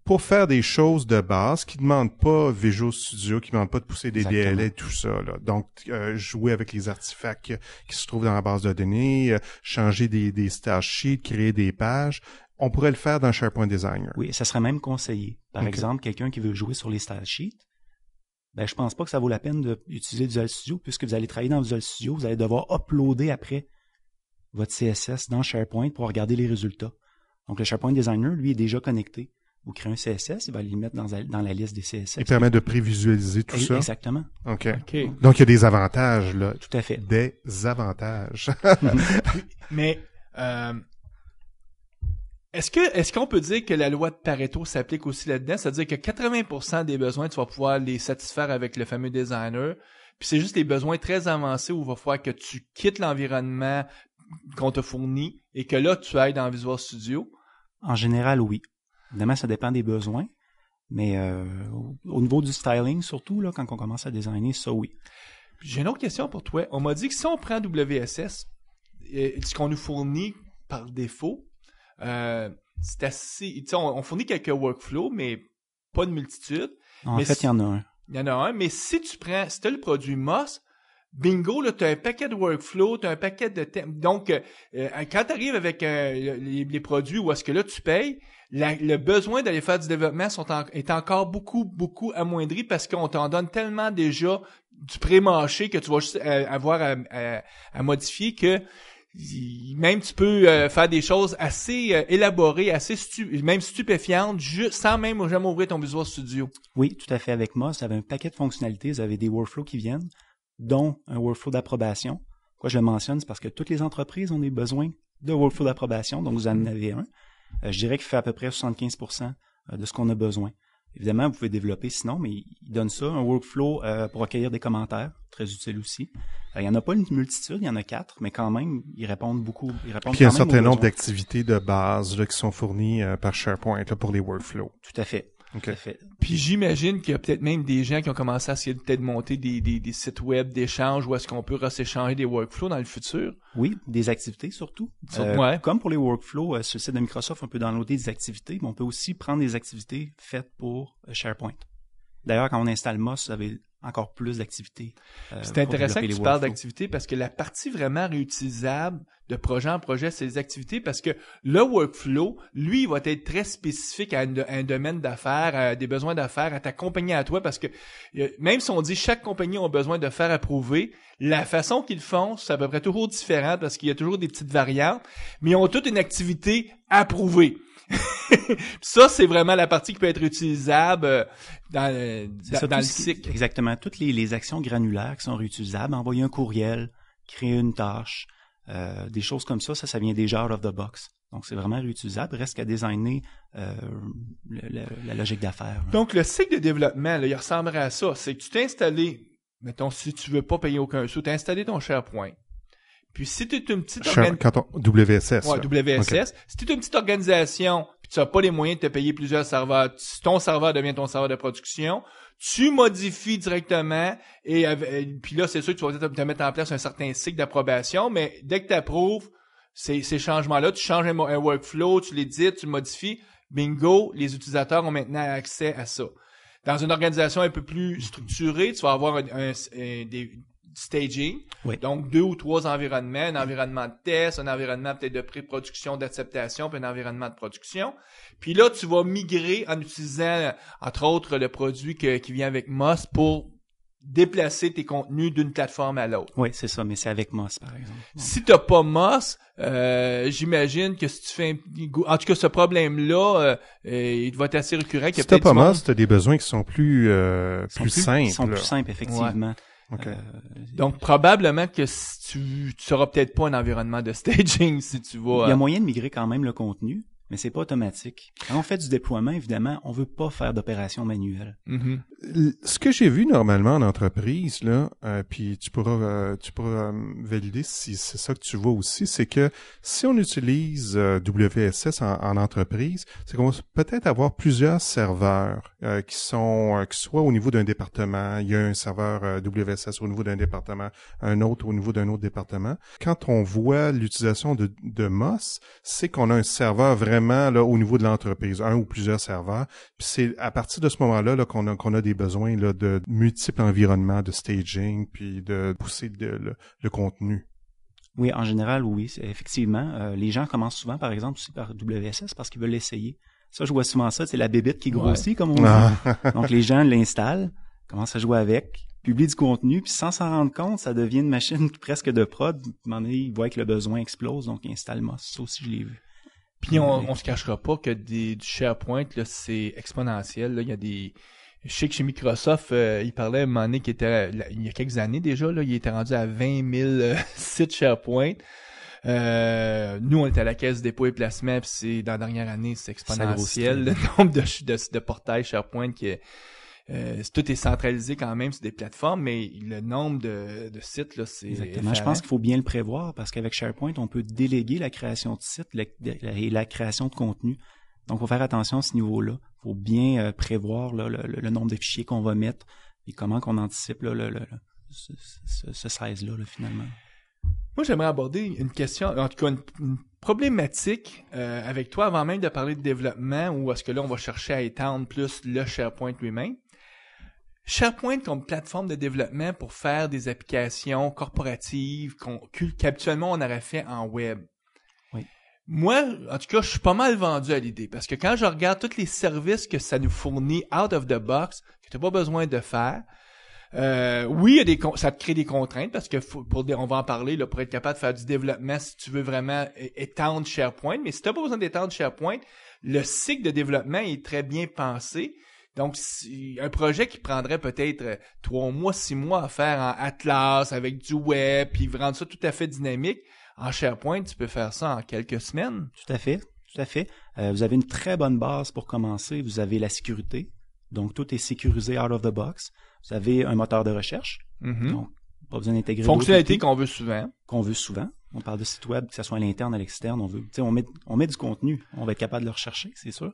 pour faire des choses de base qui demandent pas Visual Studio, qui demandent pas de pousser des DLL et tout ça. Donc, euh, jouer avec les artefacts qui se trouvent dans la base de données, euh, changer des, des sheets, créer des pages, on pourrait le faire dans SharePoint Designer. Oui,
ça serait même conseillé. Par exemple, quelqu'un qui veut jouer sur les style sheets, ben, je pense pas que ça vaut la peine d'utiliser Visual Studio puisque vous allez travailler dans Visual Studio, vous allez devoir uploader après votre CSS dans SharePoint pour regarder les résultats. Donc, le SharePoint Designer, lui, est déjà connecté. Vous créez un CSS, il va le mettre dans, la liste des CSS. Il permet de prévisualiser tout ça. Exactement. OK.
Donc, il y a des avantages,
là. Tout à fait. Des avantages. <laughs>
<laughs> Mais, euh, est-ce que est-ce qu'on peut dire que la loi de Pareto s'applique aussi là-dedans, c'est-à-dire que 80% des besoins tu vas pouvoir les satisfaire avec le fameux designer, puis c'est juste les besoins très avancés où il va falloir que tu quittes l'environnement qu'on te fournit et que là tu ailles dans Visual Studio.
En général, oui. Évidemment, ça dépend des besoins. Mais euh, au niveau du styling, surtout, là, quand on commence à designer,
ça oui. J'ai une autre question pour toi. On m'a dit que si on prend WSS, euh, ce qu'on nous fournit par défaut, euh, c'est assez. On, fournit quelques workflows, mais pas de multitude. En mais fait, il y en a un. Il y en a un, mais si tu prends, si tu as le produit MOS, bingo, là, tu as un paquet de workflows, tu as un paquet de Donc, euh, euh, quand tu arrives avec les, produits où est-ce que là tu payes, le besoin d'aller faire du développement sont est encore beaucoup, beaucoup amoindri parce qu'on t'en donne tellement déjà du pré marché que tu vas avoir à, modifier que même tu peux euh, faire des choses assez euh, élaborées, assez même stupéfiantes, sans même jamais ouvrir ton besoin Studio.
Oui, tout à fait. Avec moi, ça avait un paquet de fonctionnalités, vous avez des workflows qui viennent, dont un workflow d'approbation. quoi je le mentionne, c'est parce que toutes les entreprises ont des besoins de workflow d'approbation, donc vous en mm-hmm. avez un. Euh, je dirais qu'il fait à peu près 75% de ce qu'on a besoin. Évidemment, vous pouvez développer sinon, mais il donne ça, un workflow euh, pour accueillir des commentaires, très utile aussi. Euh, il n'y en a pas une multitude, il y en a quatre, mais quand même, ils répondent
beaucoup. Ils répondent Puis il y a un certain nombre d'activités
de base qui sont fournies euh, par SharePoint pour les
workflows.
Tout à fait. Puis j'imagine qu'il y a peut-être même des gens qui ont commencé à essayer de peut-être monter des, sites web d'échange où est-ce qu'on peut s'échanger des workflows dans le futur. Oui, des
activités surtout. Euh, comme pour les workflows, euh, sur le site de Microsoft, on peut downloader des activités, mais on peut aussi prendre des activités faites pour euh, SharePoint. D'ailleurs, quand on installe Moss, vous avez encore plus
d'activités. Euh, c'est intéressant que tu parles d'activités parce que la partie vraiment réutilisable de projet en projet, c'est les activités parce que le workflow, lui, va être très spécifique à, un, domaine d'affaires, à des besoins d'affaires, à ta compagnie à toi parce que euh, même si on dit chaque compagnie a besoin de faire approuver, la façon qu'ils font, c'est à peu près toujours différent parce qu'il y a toujours des petites variantes, mais ils ont toutes une activité approuvée ça, c'est vraiment la partie qui peut être utilisable euh, dans, euh, le cycle.
Exactement. Toutes les, actions granulaires qui sont réutilisables, envoyer un courriel, créer une tâche, euh, des choses comme ça, ça, ça vient déjà out of the box. Donc, c'est vraiment réutilisable. Reste qu'à designer la logique d'affaires.
Donc, le cycle de développement, il ressemblerait à ça. C'est que tu t'es installé, mettons, si tu veux pas payer aucun sou, as installé ton SharePoint. Puis si es une petite organisation... WSS. WSS. une petite organisation, tu n'as pas les moyens de te payer plusieurs serveurs, ton serveur devient ton serveur de production, tu modifies directement, et, puis là, c'est sûr que tu vas peut-être te mettre en place un certain cycle d'approbation, mais dès que tu approuves ces, changements-là, tu changes un, workflow, tu l'édites, tu modifies, bingo, les utilisateurs ont maintenant accès à ça dans une organisation un peu plus structurée, tu vas avoir des, staging. Donc, deux ou trois environnements, un environnement de test, un environnement peut-être de pré-production, d'acceptation, puis un environnement de production. Puis là, tu vas migrer en utilisant, entre autres, le produit qui vient avec Moss pour déplacer tes contenus d'une plateforme à l'autre. Oui, c'est ça, mais c'est avec Moss, par exemple. Si t'as pas Moss, euh, j'imagine que si tu fais un... En tout cas, ce problème-là, euh, euh, il va être assez récurrent. Si t'as pas Moss,
as des besoins qui sont plus, plus, simples. Ils sont plus simples, effectivement.
Euh,
donc probablement que tu tu seras peut-être pas un environnement de <laughs> staging si tu vois. Il y a euh,
moyen de migrer quand même le contenu mais c'est pas automatique. Quand on fait du déploiement, évidemment, on veut pas faire d'opération manuelles.
Mm-hmm.
Ce que j'ai vu normalement en entreprise, là, euh, puis tu pourras, euh, tu pourras euh, valider si c'est ça que tu vois aussi, c'est que si on utilise WSS en, entreprise, c'est qu'on va peut-être avoir plusieurs serveurs qui sont, qui soient au niveau d'un département, il y a un serveur WSS au niveau d'un département, un autre au niveau d'un autre département. Quand on voit l'utilisation de, de MOS, c'est qu'on a un serveur vraiment vraiment là, au niveau de l'entreprise, un ou plusieurs serveurs. Puis c'est à partir de ce moment-là qu'on a, des besoins là, de multiples environnements, de
staging, puis de pousser de, le, contenu. Oui, en général, oui, effectivement. Euh, les gens commencent souvent, par exemple, aussi par WSS parce qu'ils veulent l'essayer. Ça, je vois souvent ça, c'est la bébête qui grossit, comme on ah. dit. Donc, les gens l'installent, commencent à jouer avec, publient du contenu, puis sans s'en rendre compte, ça devient une machine <laughs> presque de prod. À un moment ils voient que le besoin explose,
donc ils installent Ça aussi, je l'ai vu. Puis on, se cachera pas que des, du SharePoint, là, c'est exponentiel. Là. Il y a des. Je sais que chez Microsoft, euh, il parlait à un moment donné qui était il y a quelques années déjà, là, il était rendu à 20 000 euh, <laughs> sites SharePoint. Euh, nous, on était à la caisse dépôt et placement, puis c'est dans la dernière année, c'est exponentiel le <laughs> nombre de, de, de portails SharePoint qui est euh, tout est centralisé quand même sur des plateformes, mais le nombre de, sites, là, c'est... Exactement. Je pense qu'il
faut bien le prévoir parce qu'avec SharePoint, on peut déléguer la création de sites et la création de contenu. Donc, il faut faire attention à ce niveau-là. Il faut bien euh, prévoir le, nombre de fichiers qu'on va mettre et comment qu'on anticipe ce, ce, là finalement.
Moi, j'aimerais aborder une question, en tout cas une, problématique euh, avec toi avant même de parler de développement ou est-ce que là, on va chercher à étendre plus le SharePoint lui-même. SharePoint comme plateforme de développement pour faire des applications corporatives qu'habituellement on aurait fait en web. Oui. Moi, en tout cas, je suis pas mal vendu à l'idée parce que quand je regarde tous les services que ça nous fournit out of the box, que tu n'as pas besoin de faire, euh, oui, ça te crée des contraintes parce que pour on va en parler pour être capable de faire du développement si tu veux vraiment étendre SharePoint. Mais si tu n'as pas besoin d'étendre SharePoint, le cycle de développement est très bien pensé. Donc, un projet qui prendrait peut-être euh, trois mois, six mois à faire en Atlas, avec du web, puis rendre ça tout à fait dynamique, en SharePoint, tu peux faire ça en quelques semaines.
Tout à fait, tout à fait. Euh, vous avez une très bonne base pour commencer. Vous avez la sécurité. Donc, tout est sécurisé out of the box. Vous avez un moteur de recherche.
Mm-hmm. Donc, pas besoin d'intégrer. Fonctionnalité qu'on
veut souvent. Qu'on veut souvent. On parle de site web, que ce soit à l'interne, à l'externe. On veut, on met, on met du contenu. On va être capable de le rechercher, c'est sûr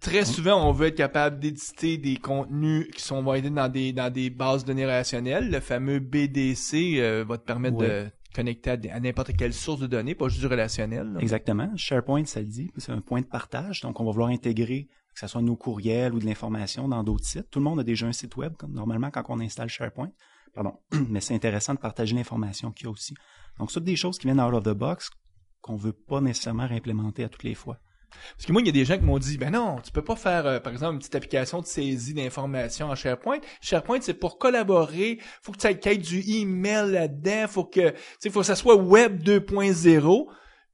très hein? souvent, on veut être capable d'éditer des contenus qui sont validés dans des, dans des bases de données relationnelles. Le fameux BDC euh, va te permettre de connecter à, n'importe quelle source de données, pas juste du relationnel.
Exactement. SharePoint, ça le dit, c'est un point de partage. Donc, on va vouloir intégrer que ce soit nos courriels ou de l'information dans d'autres sites. Tout le monde a déjà un site web, comme normalement quand on installe SharePoint. Pardon. <clears throat> Mais c'est intéressant de partager l'information qu'il y a aussi. Donc, sont des choses qui viennent out of the box
qu'on ne veut pas nécessairement réimplémenter à toutes les fois. Parce que moi, il y a des gens qui m'ont dit, ben non, tu peux pas faire, euh, par exemple, une petite application de saisie d'informations en SharePoint. SharePoint, c'est pour collaborer. Faut que tu ailles du email là-dedans. Faut que, tu sais, faut que ça soit Web 2.0.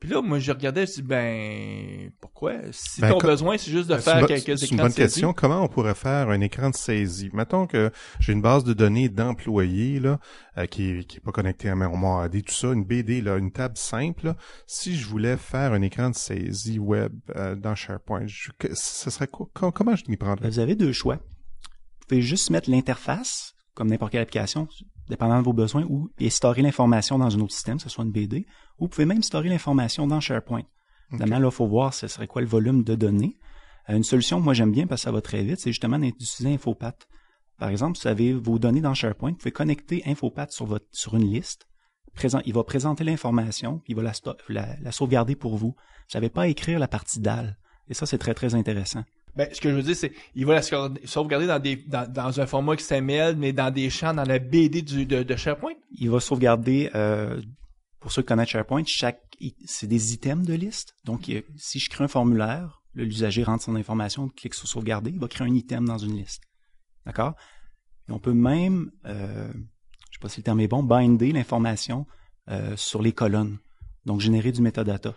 Puis là, moi, je regardais, je me dit, ben, pourquoi? Si ben, ton besoin, c'est juste de faire quelques écrans C'est une bonne question.
Comment on pourrait faire un écran de saisie? Mettons que j'ai une base de données d'employés, là, euh, qui, qui est pas connectée à mon AD, tout ça, une BD, là, une table simple. Si je voulais faire un écran de saisie web euh, dans SharePoint, ce serait quoi?
Comment je m'y prendrais? Vous avez deux choix. Vous pouvez juste mettre l'interface, comme n'importe quelle application, dépendant de vos besoins, ou et l'information dans un autre système, que ce soit une BD, ou vous pouvez même stocker l'information dans SharePoint. maintenant là, il faut voir ce serait quoi le volume de données. Euh, une solution que moi j'aime bien parce que ça va très vite, c'est justement d'utiliser InfoPath. Par exemple, vous avez vos données dans SharePoint, vous pouvez connecter InfoPath sur, votre, sur une liste. Présent, il va présenter l'information, il va la, sauvegarder pour vous. Vous n'avez pas à écrire la partie DAL. Et ça, c'est très, très intéressant.
Ben, ce que je veux dire, c'est il va la sauvegarder dans, des, dans, dans, un format XML, mais dans des champs, dans la BD de, SharePoint?
Il va sauvegarder, euh, pour ceux qui connaissent SharePoint, chaque c'est des items de liste. Donc, si je crée un formulaire, l'usager rentre son information, clique sur sauvegarder, il va créer un item dans une liste. D'accord? on peut même, euh, je sais pas si le terme est bon, binder l'information euh, sur les colonnes. Donc, générer du metadata.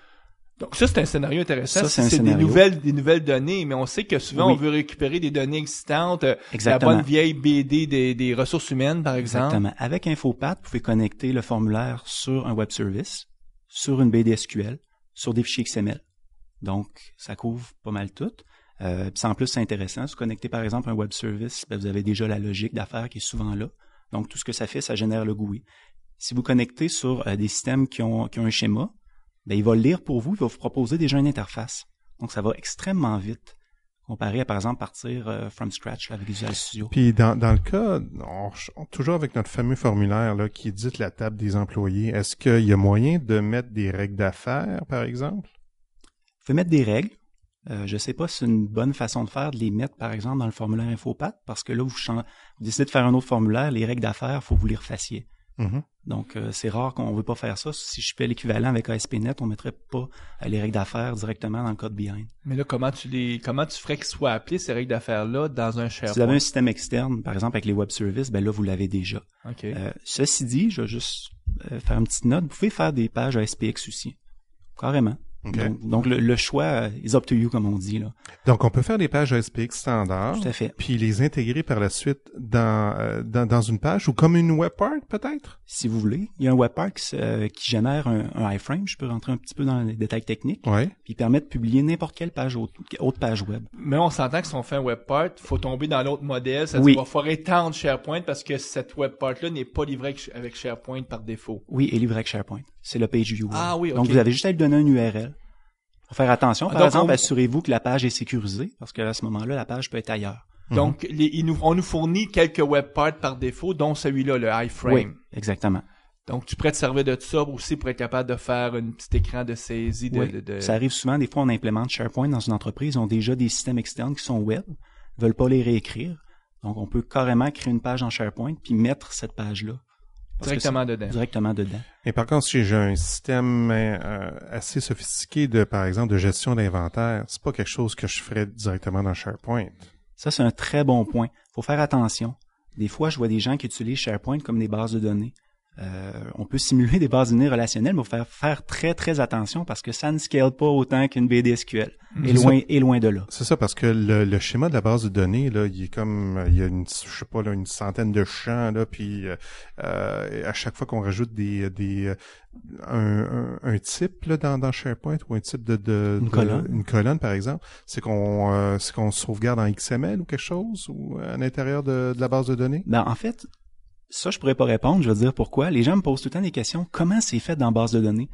Donc ça, c'est un scénario intéressant. c'est des nouvelles, des nouvelles données, mais on sait que souvent, on veut récupérer des données existantes. Euh, Exactement. La bonne vieille BD des, ressources humaines, par exemple. Exactement.
Avec InfoPath, vous pouvez connecter le formulaire sur un web service, sur une BD SQL, sur des fichiers XML. Donc, ça couvre pas mal tout. Euh, en plus, c'est intéressant. Si vous connectez, par exemple, un web service, ben, vous avez déjà la logique d'affaires qui est souvent là. Donc, tout ce que ça fait, ça génère le GUI. Si vous connectez sur euh, des systèmes qui ont, qui ont un schéma, ben, il va le lire pour vous, il va vous proposer déjà une interface. Donc, ça va extrêmement vite comparé à, par exemple, partir euh, from scratch avec Visual Studio.
Puis dans, le cas, toujours avec notre fameux formulaire là, qui édite la table des employés, est-ce qu'il y a moyen de mettre des règles
d'affaires, par exemple? Vous pouvez mettre des règles. Euh, je ne sais pas si c'est une bonne façon de faire de les mettre, par exemple, dans le formulaire InfoPath, parce que là, vous, décidez de faire un autre formulaire, les règles d'affaires, il faut vous les refassiez. Mm-hmm. Donc, euh, c'est rare qu'on ne veut pas faire ça. Si je fais l'équivalent avec ASP.NET, on ne mettrait pas euh, les règles d'affaires directement dans le code behind.
Mais là, comment tu les, comment tu ferais qu'ils soient appelés, ces règles d'affaires-là, dans un SharePoint? Si vous avez un
système externe, par exemple, avec les web services, ben là, vous l'avez déjà. Euh, ceci dit, je vais juste faire une petite note. Vous pouvez faire des pages ASPX aussi. Carrément. Donc, le, choix is up to you, comme on dit. Là. Donc, on peut faire des pages
SPX standard. Puis les intégrer par la suite dans, euh, dans, une page ou comme une
part, peut-être? Si vous voulez. Il y a un web euh, qui génère un, iframe. Je peux rentrer un petit peu dans les détails techniques. Ouais. Puis permet de publier n'importe quelle page, autre, page web.
Mais on s'entend que si on fait un il faut tomber dans l'autre modèle. Ça oui. va falloir étendre SharePoint parce que cette webpark-là n'est pas livrée avec SharePoint par défaut.
Oui, elle est livrée avec SharePoint c'est le page view. Ah donc vous avez juste à lui donner une URL. faire attention. Par ah, exemple, assurez-vous que la page est sécurisée
parce que ce moment-là, la page peut être ailleurs. Mhm. Donc, on nous fournit quelques webparts par défaut, dont celui-là, le iframe. Oui, exactement. Donc, tu pourrais te servir de ça aussi pour être capable de faire un petit écran de saisie. De, Ça arrive
souvent. Des fois, on implémente SharePoint dans une entreprise. Ils ont déjà des systèmes externes qui sont web, ne veulent pas les réécrire. Donc, on peut carrément créer une page en SharePoint puis mettre cette
page-là Directement dedans. Directement dedans.
Et par contre, si j'ai un système euh, assez sophistiqué de, par exemple, de gestion d'inventaire, c'est pas quelque chose que je ferais directement dans SharePoint.
Ça, c'est un très bon point. Faut faire attention. Des fois, je vois des gens qui utilisent SharePoint comme des bases de données. Euh, on peut simuler des bases de données relationnelles, mais faut faire, faire, très, très attention parce que ça ne scale pas autant qu'une BDSQL. Mm-hmm. Et loin,
et loin de là. C'est ça, parce que le, schéma de la base de données, là, il est comme, euh, il y a une, je sais pas, une centaine de champs, là, puis euh, à chaque fois qu'on rajoute des, des un, type là, dans, dans SharePoint ou un type de, de, une, colonne. une, colonne. par exemple, c'est qu'on euh, qu'on sauvegarde en
XML ou quelque chose ou à l'intérieur de, de, la base de données? Ben, en fait, ça, je pourrais pas répondre. Je vais dire pourquoi. Les gens me posent tout le temps des questions. Comment c'est fait dans base de données?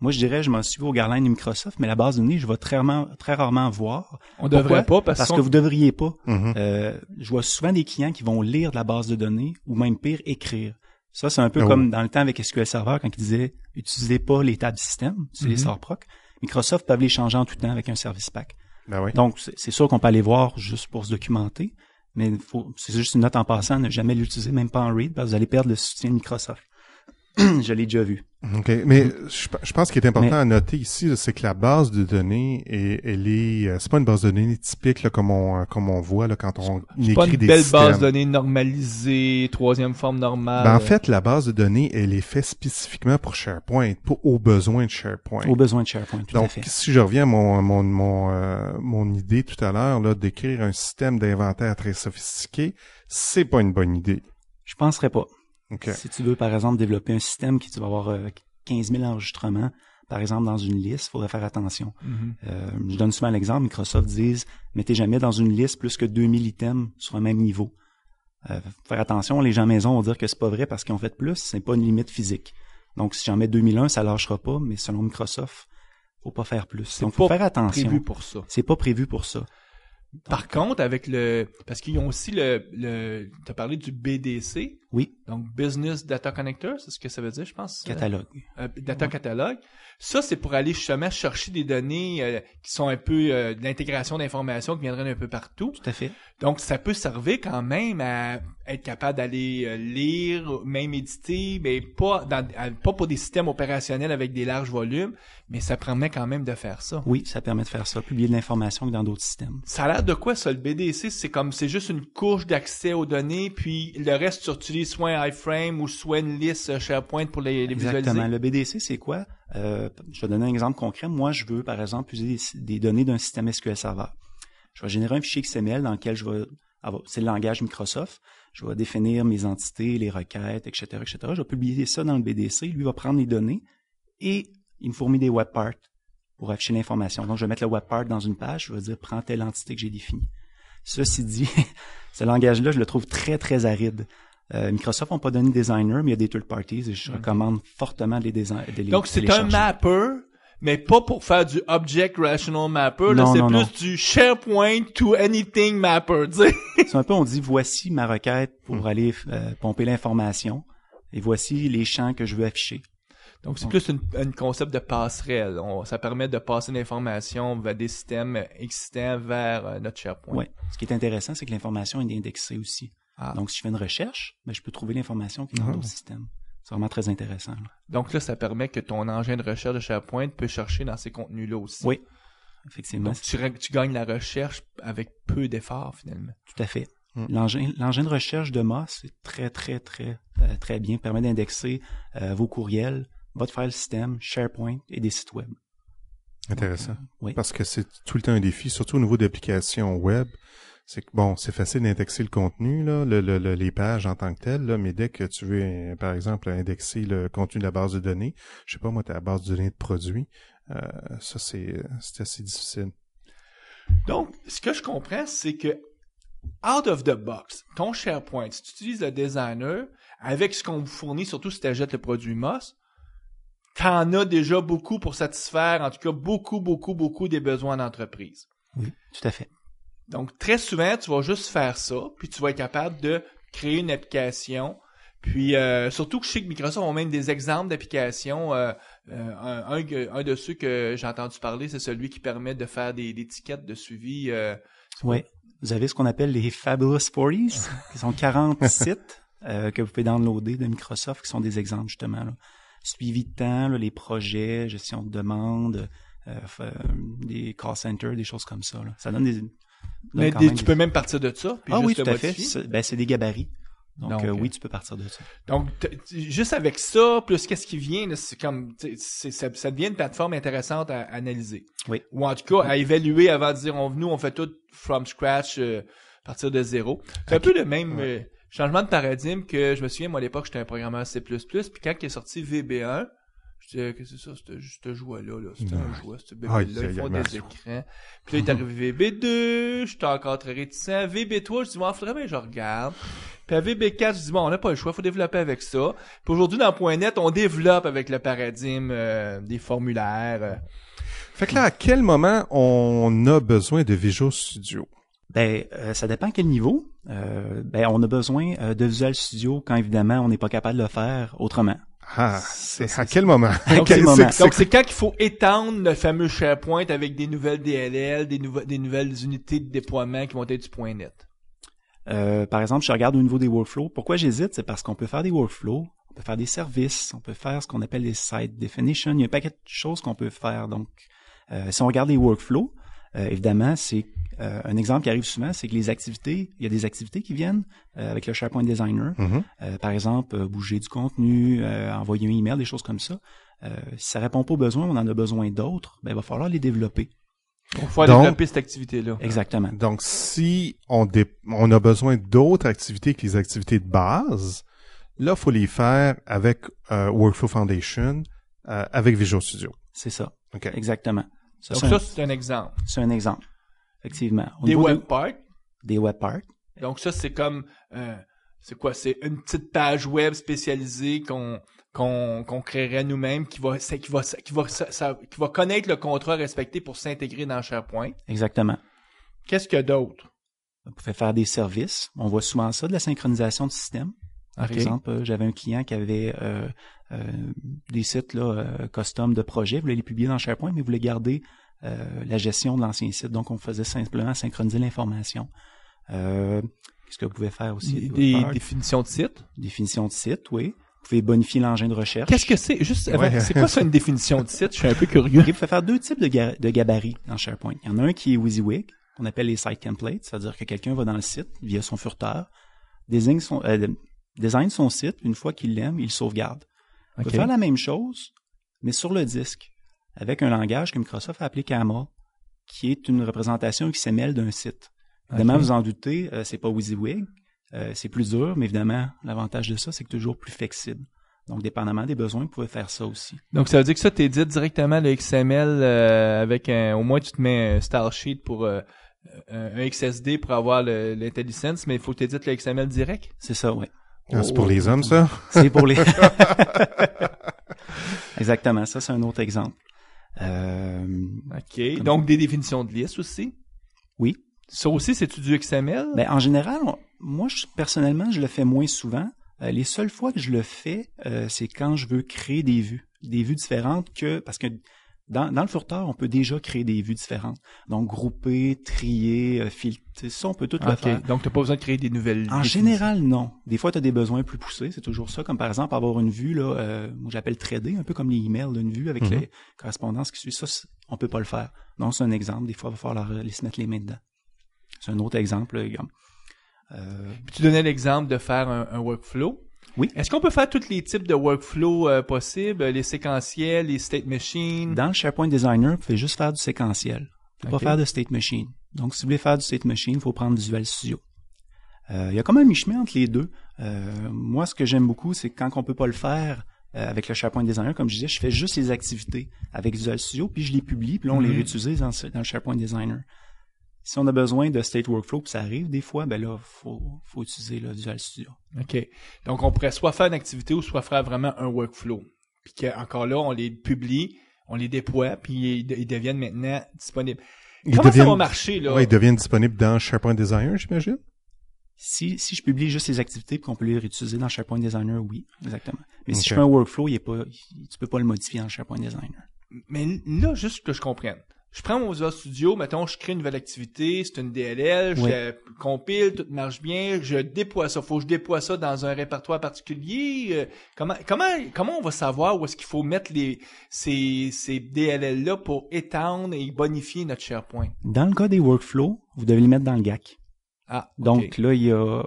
Moi, je dirais, je m'en suis au Garland de Microsoft, mais la base de données, je vais très rarement, très rarement voir.
On devrait pas parce, que vous
devriez pas. Mhm. Euh, je vois souvent des clients qui vont lire de la base de données ou même pire, écrire. Ça, c'est un peu ah comme dans le temps avec SQL Server quand ils disaient, utilisez pas les tables système, c'est les mhm. sorts proc. Microsoft peut les changer en tout temps avec un service pack. Ben Donc, c'est sûr qu'on peut aller voir juste pour se documenter, mais c'est juste une note en passant, ne jamais l'utiliser, même pas en read, parce que vous allez perdre le soutien de Microsoft. <clears throat> je l'ai déjà vu. OK. Mais mm.
je, pense qu'il est important à noter ici, c'est que la base de données, est, elle est, euh, c'est pas une base de données typique comme on euh, comme on voit là, quand on écrit pas une des belle base de
données normalisée, troisième forme normale. Ben, en fait,
la base de données, elle est faite spécifiquement pour SharePoint, pour aux besoin de SharePoint. Aux
besoin de SharePoint. Tout Donc, à fait.
si je reviens à mon mon mon, euh, mon idée tout à l'heure là d'écrire
un système d'inventaire très sophistiqué, c'est pas une bonne idée. Je penserais pas. Si tu veux, par exemple, développer un système qui tu vas avoir 15 euh, 000 enregistrements, par exemple, dans une liste, il faudrait faire attention. Mm-hmm. Euh, je donne souvent l'exemple, Microsoft disent, mettez jamais dans une liste plus que 2000 items sur un même niveau. Euh, faire attention, les gens maison vont dire que c'est pas vrai parce qu'ils ont fait plus, c'est pas une limite physique. Donc, si j'en mets 2001, ça lâchera pas, mais selon Microsoft, faut pas faire plus. Donc, faut faire attention. C'est prévu pour ça. C'est pas prévu pour ça.
Par contre, avec le. Parce qu'ils ont aussi le. le tu as parlé du BDC. Oui. Donc, Business Data Connector, c'est ce que ça veut dire, je pense. Catalogue. Euh, data Catalogue. Ça, c'est pour aller justement chercher des données euh, qui sont un peu euh, l'intégration d'informations qui viendraient un peu partout. Tout à fait. Donc, ça peut servir quand même à être capable d'aller euh, lire, même éditer, mais pas, dans, pas pour des systèmes opérationnels avec des larges volumes, mais ça permet quand même de faire ça.
Oui, ça permet de faire ça, publier de l'information dans d'autres systèmes.
Ça a l'air de quoi ça, le BDC? C'est comme, c'est juste une couche d'accès aux données, puis le reste, tu utilises soit un iframe ou soit une liste euh, SharePoint pour les, visualiser. Exactement.
Le BDC, c'est quoi? Euh, je vais donner un exemple concret. Moi, je veux, par exemple, utiliser des, données d'un système SQL Server. Je vais générer un fichier XML dans lequel je vais c'est le langage Microsoft. Je vais définir mes entités, les requêtes, etc., etc. Je vais publier ça dans le BDC. Lui va prendre les données et il me fournit des web pour afficher l'information. Donc, je vais mettre le web part dans une page. Je vais dire, prends telle entité que j'ai définie. Ceci dit, <laughs> ce langage-là, je le trouve très, très aride. Euh, Microsoft n'a pas donné designer, mais il y a des third parties et je mm. recommande fortement de les, designs Donc, c'est un
mapper, mais pas pour faire du object rational mapper. c'est plus du SharePoint to anything mapper.
<laughs> c'est un peu, on dit, voici ma requête pour mm. aller euh, pomper l'information et voici les champs que je veux afficher.
Donc, c'est plus un concept de passerelle. ça permet de passer l'information vers des systèmes existants vers euh, notre SharePoint. Oui.
Ce qui est intéressant, c'est que l'information est indexée aussi. Ah. Donc, si je fais une recherche, mais ben, je peux trouver l'information qui est dans ah. ton système. C'est vraiment très intéressant.
Donc là, ça permet que ton engin de recherche de SharePoint peut chercher dans ces contenus-là aussi. Oui, effectivement. Donc, tu, gagnes la recherche avec peu d'efforts, finalement.
Tout à fait. Mm. L'engin de recherche de Moss, est très,
très, très,
euh, très bien. Il permet d'indexer euh, vos courriels, votre file système, SharePoint et des sites web.
Intéressant. Parce que c'est tout le temps un défi, surtout au niveau d'applications web. C'est bon, c'est facile d'indexer le contenu, là, les pages en tant que telles, là, mais dès que tu veux, euh, par exemple, indexer le contenu de la base de données, je sais pas moi, la base de données de produits, euh, ça euh, c'est assez difficile.
Donc, ce que je comprends, c'est que out of the box, ton SharePoint, si tu utilises le designer, avec ce qu'on vous fournit, surtout si tu achètes le produit MOS, t'en as déjà beaucoup pour satisfaire, en tout cas, beaucoup, beaucoup, beaucoup des besoins d'entreprise.
Oui, tout à fait.
Donc, très souvent, tu vas juste faire ça, puis tu vas être capable de créer une application. Puis, euh, surtout que je sais que Microsoft ont même des exemples d'applications. Euh, euh, un, de ceux que j'ai entendu parler, c'est celui qui permet de faire des, étiquettes de suivi. oui,
vous avez ce qu'on appelle les Fabulous 40s, qui sont 40 <laughs> sites que vous pouvez downloader de Microsoft, qui sont des exemples justement. Là suivi de temps, les projets, gestion de demande, euh, euh, des call centers, des choses comme ça. Ça donne des. Mais tu peux même partir de ça. ah oui, tout à fait. Ben, c'est des gabarits. Donc, euh, oui, tu peux partir de ça.
Donc, juste avec ça, plus qu'est-ce qui vient, c'est comme ça, devient une plateforme intéressante à analyser. Oui. Ou en tout cas, à évaluer avant de dire on nous, on fait tout from scratch, partir de zéro. C'est un peu le même. Changement de paradigme que je me souviens, moi à l'époque, j'étais un programmeur C. Puis quand il est sorti VB1, je disais, qu'est-ce que c'est ça, juste un jouet-là, là, c'était un jouet, ce ah, bébé-là, ils font des écrans. Puis là, il est arrivé <laughs> VB2, j'étais encore très réticent. VB3, je dis, bon, faudrait bien je regarde. Puis à VB4, je dis, bon, on n'a pas le choix, faut développer avec ça. Puis aujourd'hui, dans Point .NET, on développe avec le paradigme euh, des formulaires. Euh.
Fait que là, à quel moment on a besoin de Visual Studio? Ben, euh, ça dépend à quel niveau. Euh, ben, on a besoin euh, de Visual Studio quand évidemment on n'est pas capable de le faire autrement. Ah, c'est à quel moment? Donc, c'est
quand qu'il faut étendre le fameux SharePoint avec des nouvelles DLL, des, des nouvelles unités de déploiement qui vont être du point net.
Euh, par exemple, je regarde au niveau des workflows. Pourquoi j'hésite? C'est parce qu'on peut faire des workflows, on peut faire des services, on peut faire ce qu'on appelle des site definition. Il y a un paquet de choses qu'on peut faire. Donc, si on regarde les workflows, évidemment, c'est euh, un exemple qui arrive souvent, c'est que les activités, il y a des activités qui viennent euh, avec le SharePoint Designer. Mm-hmm. Euh, par exemple, bouger du contenu, envoyer un email, des choses comme ça. si ça répond pas aux besoins, on en a besoin d'autres, ben, il va falloir les développer.
Il faut Donc, développer cette activité-là.
Exactement. Donc,
si on, a besoin d'autres activités que les activités de base, là, il faut les faire avec Workflow Foundation, avec Visual Studio. C'est ça.
Exactement. Donc, ça, c'est un exemple. C'est un exemple.
Effectivement. des web parts. Des web parts. Donc ça, c'est comme... Euh, c'est quoi? C'est une petite page web spécialisée qu'on qu'on créerait nous-mêmes qui va, qui, qui, va, connaître le contrat respecté pour s'intégrer dans SharePoint. Exactement. Qu'est-ce qu'il y a d'autre?
Vous pouvez faire des services. On voit souvent ça, de la synchronisation de système. Par exemple, euh, j'avais un client qui avait euh, des sites là, custom de projet. Vous voulait les publier dans SharePoint, mais vous voulait garder euh, la gestion de l'ancien site. Donc, on faisait simplement synchroniser l'information. Euh, qu'est-ce que vous pouvez faire aussi? Des, définitions de site. Définitions de site, oui. Vous pouvez bonifier l'engin de recherche. Qu'est-ce que c'est? Juste, c'est quoi ça une
définition de site? Je suis un peu curieux.
Vous pouvez faire deux types de, gabarits dans SharePoint. Il y en a un qui est WYSIWYG, qu'on appelle les site templates, c'est-à-dire que quelqu'un va dans le site via son furteur, désigne son, euh, design son site, une fois qu'il l'aime, il le sauvegarde. On pouvez faire la même chose, mais sur le disque avec un langage que Microsoft a appelé Kama, qui est une représentation XML d'un site. Évidemment, vous en doutez, euh, c'est pas WYSIWYG, euh, c'est plus dur, mais évidemment, l'avantage de ça, c'est que toujours plus flexible. Donc, dépendamment des besoins, vous pouvez faire ça aussi.
Donc, ça veut dire que ça, tu édites directement le XML euh, avec un... Au moins, tu te mets un style sheet pour un XSD pour avoir l'intelligence, mais il faut que tu édites le XML direct? C'est ça, oui. Ah, c'est pour les hommes, ça?
C'est pour les... <laughs> <laughs>
Exactement, ça c'est un autre exemple. Euh, OK. Donc, des définitions de liste aussi? Oui. Ça aussi, cest du XML?
Ben, en général, moi, je, personnellement, je le fais moins souvent. Euh, les seules fois que je le fais, euh, c'est quand je veux créer des vues, des vues différentes que parce que dans, le furteur, on peut déjà créer des vues différentes. Donc, grouper, trier, euh, filtrer, ça, on peut tout faire. Donc, tu n'as pas besoin de créer des nouvelles En général, non. Des fois, tu as des besoins plus poussés, c'est toujours ça. Comme par exemple, avoir une vue, là, euh, j'appelle trader, un peu comme les emails d'une vue avec mhm. les correspondances qui suivent. Ça, on peut pas le faire. Donc, c'est un exemple. Des fois, il va falloir les se mettre les mains dedans. C'est un autre exemple. euh... euh
tu donnais l'exemple de faire un workflow. Oui. Est-ce qu'on peut faire tous les types de workflow euh, possibles, euh, les séquentiels, les state machines? Dans le SharePoint
Designer, vous pouvez juste faire du séquentiel. Vous ne pouvez pas faire de state machine. Donc, si vous voulez faire du state machine, il faut prendre Visual Studio. Euh, il y a quand même un mi-chemin entre les deux. moi, ce que j'aime beaucoup, c'est quand on peut pas le faire avec le SharePoint Designer, comme je disais, je fais juste les activités avec Visual Studio, puis je les publie, puis là, on les mhm. réutilise dans, dans, le SharePoint Designer si on a besoin de state workflow,
puis ça arrive des fois, ben là, faut, faut utiliser le Visual Studio. OK. Donc, on pourrait soit faire une activité ou soit faire vraiment un workflow. Puis encore là, on les publie, on les déploie, puis ils, deviennent maintenant disponibles. Ils Comment ça va marcher, là? ils
deviennent disponibles dans SharePoint Designer,
j'imagine? Si, si je publie juste les activités qu'on peut les réutiliser dans SharePoint Designer, oui, exactement. Mais si je fais un workflow, il est pas, tu peux pas le modifier dans SharePoint Designer.
Mais là, juste que je comprenne je prends mon Visual Studio, mettons, je crée une nouvelle activité, c'est une DLL, je compile, tout marche bien, je déploie ça. Faut que je déploie ça dans un répertoire particulier. Euh, comment, comment, comment on va savoir où est-ce qu'il faut mettre les, ces, ces DLL-là pour étendre et bonifier notre SharePoint?
Dans le cas des workflows, vous devez les mettre dans le GAC.
Ah, Donc
là, il y a,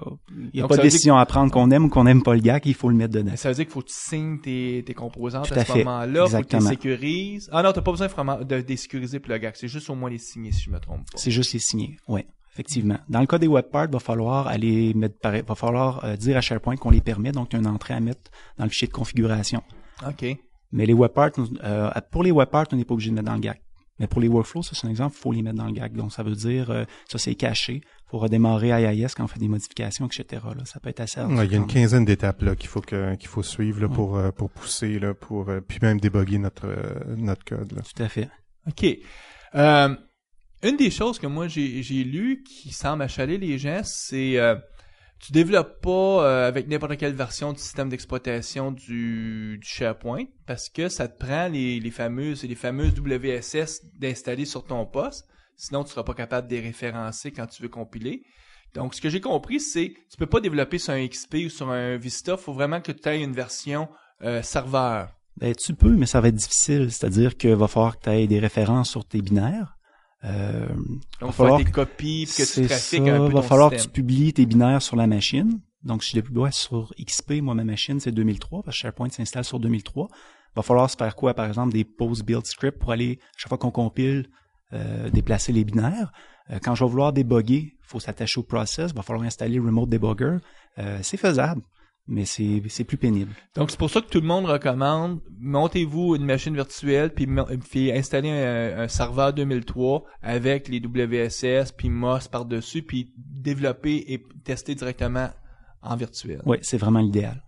il y a pas de décision à prendre qu'on aime ou qu'on aime pas le gars, qu'il faut le mettre dedans. Ça
veut dire qu'il faut que tu signes tes, tes composantes à, ce moment-là, pour que tu les sécurises. Ah non, t'as pas besoin vraiment de, désécuriser sécuriser le gars, c'est juste au moins les signer si je me trompe pas.
C'est juste les signer, ouais. Effectivement. Dans le cas des webparts, va falloir aller mettre, va falloir euh, dire à SharePoint qu'on les permet, donc une entrée à mettre dans le fichier de configuration. OK. Mais les webparts, euh, pour les webparts, on n'est pas obligé de mettre dans le GAC. Mais pour les workflows, ça c'est un exemple, il faut les mettre dans le GAC. Donc ça veut dire, euh, ça c'est caché pour redémarrer IIS quand on fait des modifications, etc. ça peut être assez Il y a une quinzaine
d'étapes qu'il faut qu'il faut suivre euh, pour pousser pour euh, puis même déboguer notre euh, notre code. Tout à
fait.
Ok. une des choses que moi j'ai lues, lu qui semble achaler les gens, c'est tu développes pas avec n'importe quelle version du système d'exploitation du, du, SharePoint parce que ça te prend les, les fameuses les fameuses WSS d'installer sur ton poste. Sinon, tu ne seras pas capable de les référencer quand tu veux compiler. Donc, ce que j'ai compris, c'est tu peux pas développer sur un XP ou sur un Vista. Il faut vraiment que tu aies une version euh, serveur.
Ben, tu peux, mais ça va être difficile. C'est-à-dire qu'il va falloir que tu aies des références sur tes binaires. Euh, va falloir des copies, que tu trafiques un peu Il va falloir que tu publies tes binaires sur la machine. Donc, si je déploie sur XP, moi, ma machine, c'est 2003, parce que SharePoint s'installe sur 2003. Il Va falloir se faire quoi, par exemple, des post-build scripts pour aller, chaque fois qu'on compile, euh, déplacer les binaires. Euh, quand je vais vouloir débugger, il faut
s'attacher au process, il va falloir installer Remote Debugger. Euh, c'est faisable, mais c'est plus pénible. Donc, c'est pour ça que tout le monde recommande, montez-vous une machine virtuelle, puis, installez un, un, serveur 2003 avec les WSS, puis MOS par-dessus, puis développez et tester directement en virtuel. Oui,
c'est vraiment l'idéal.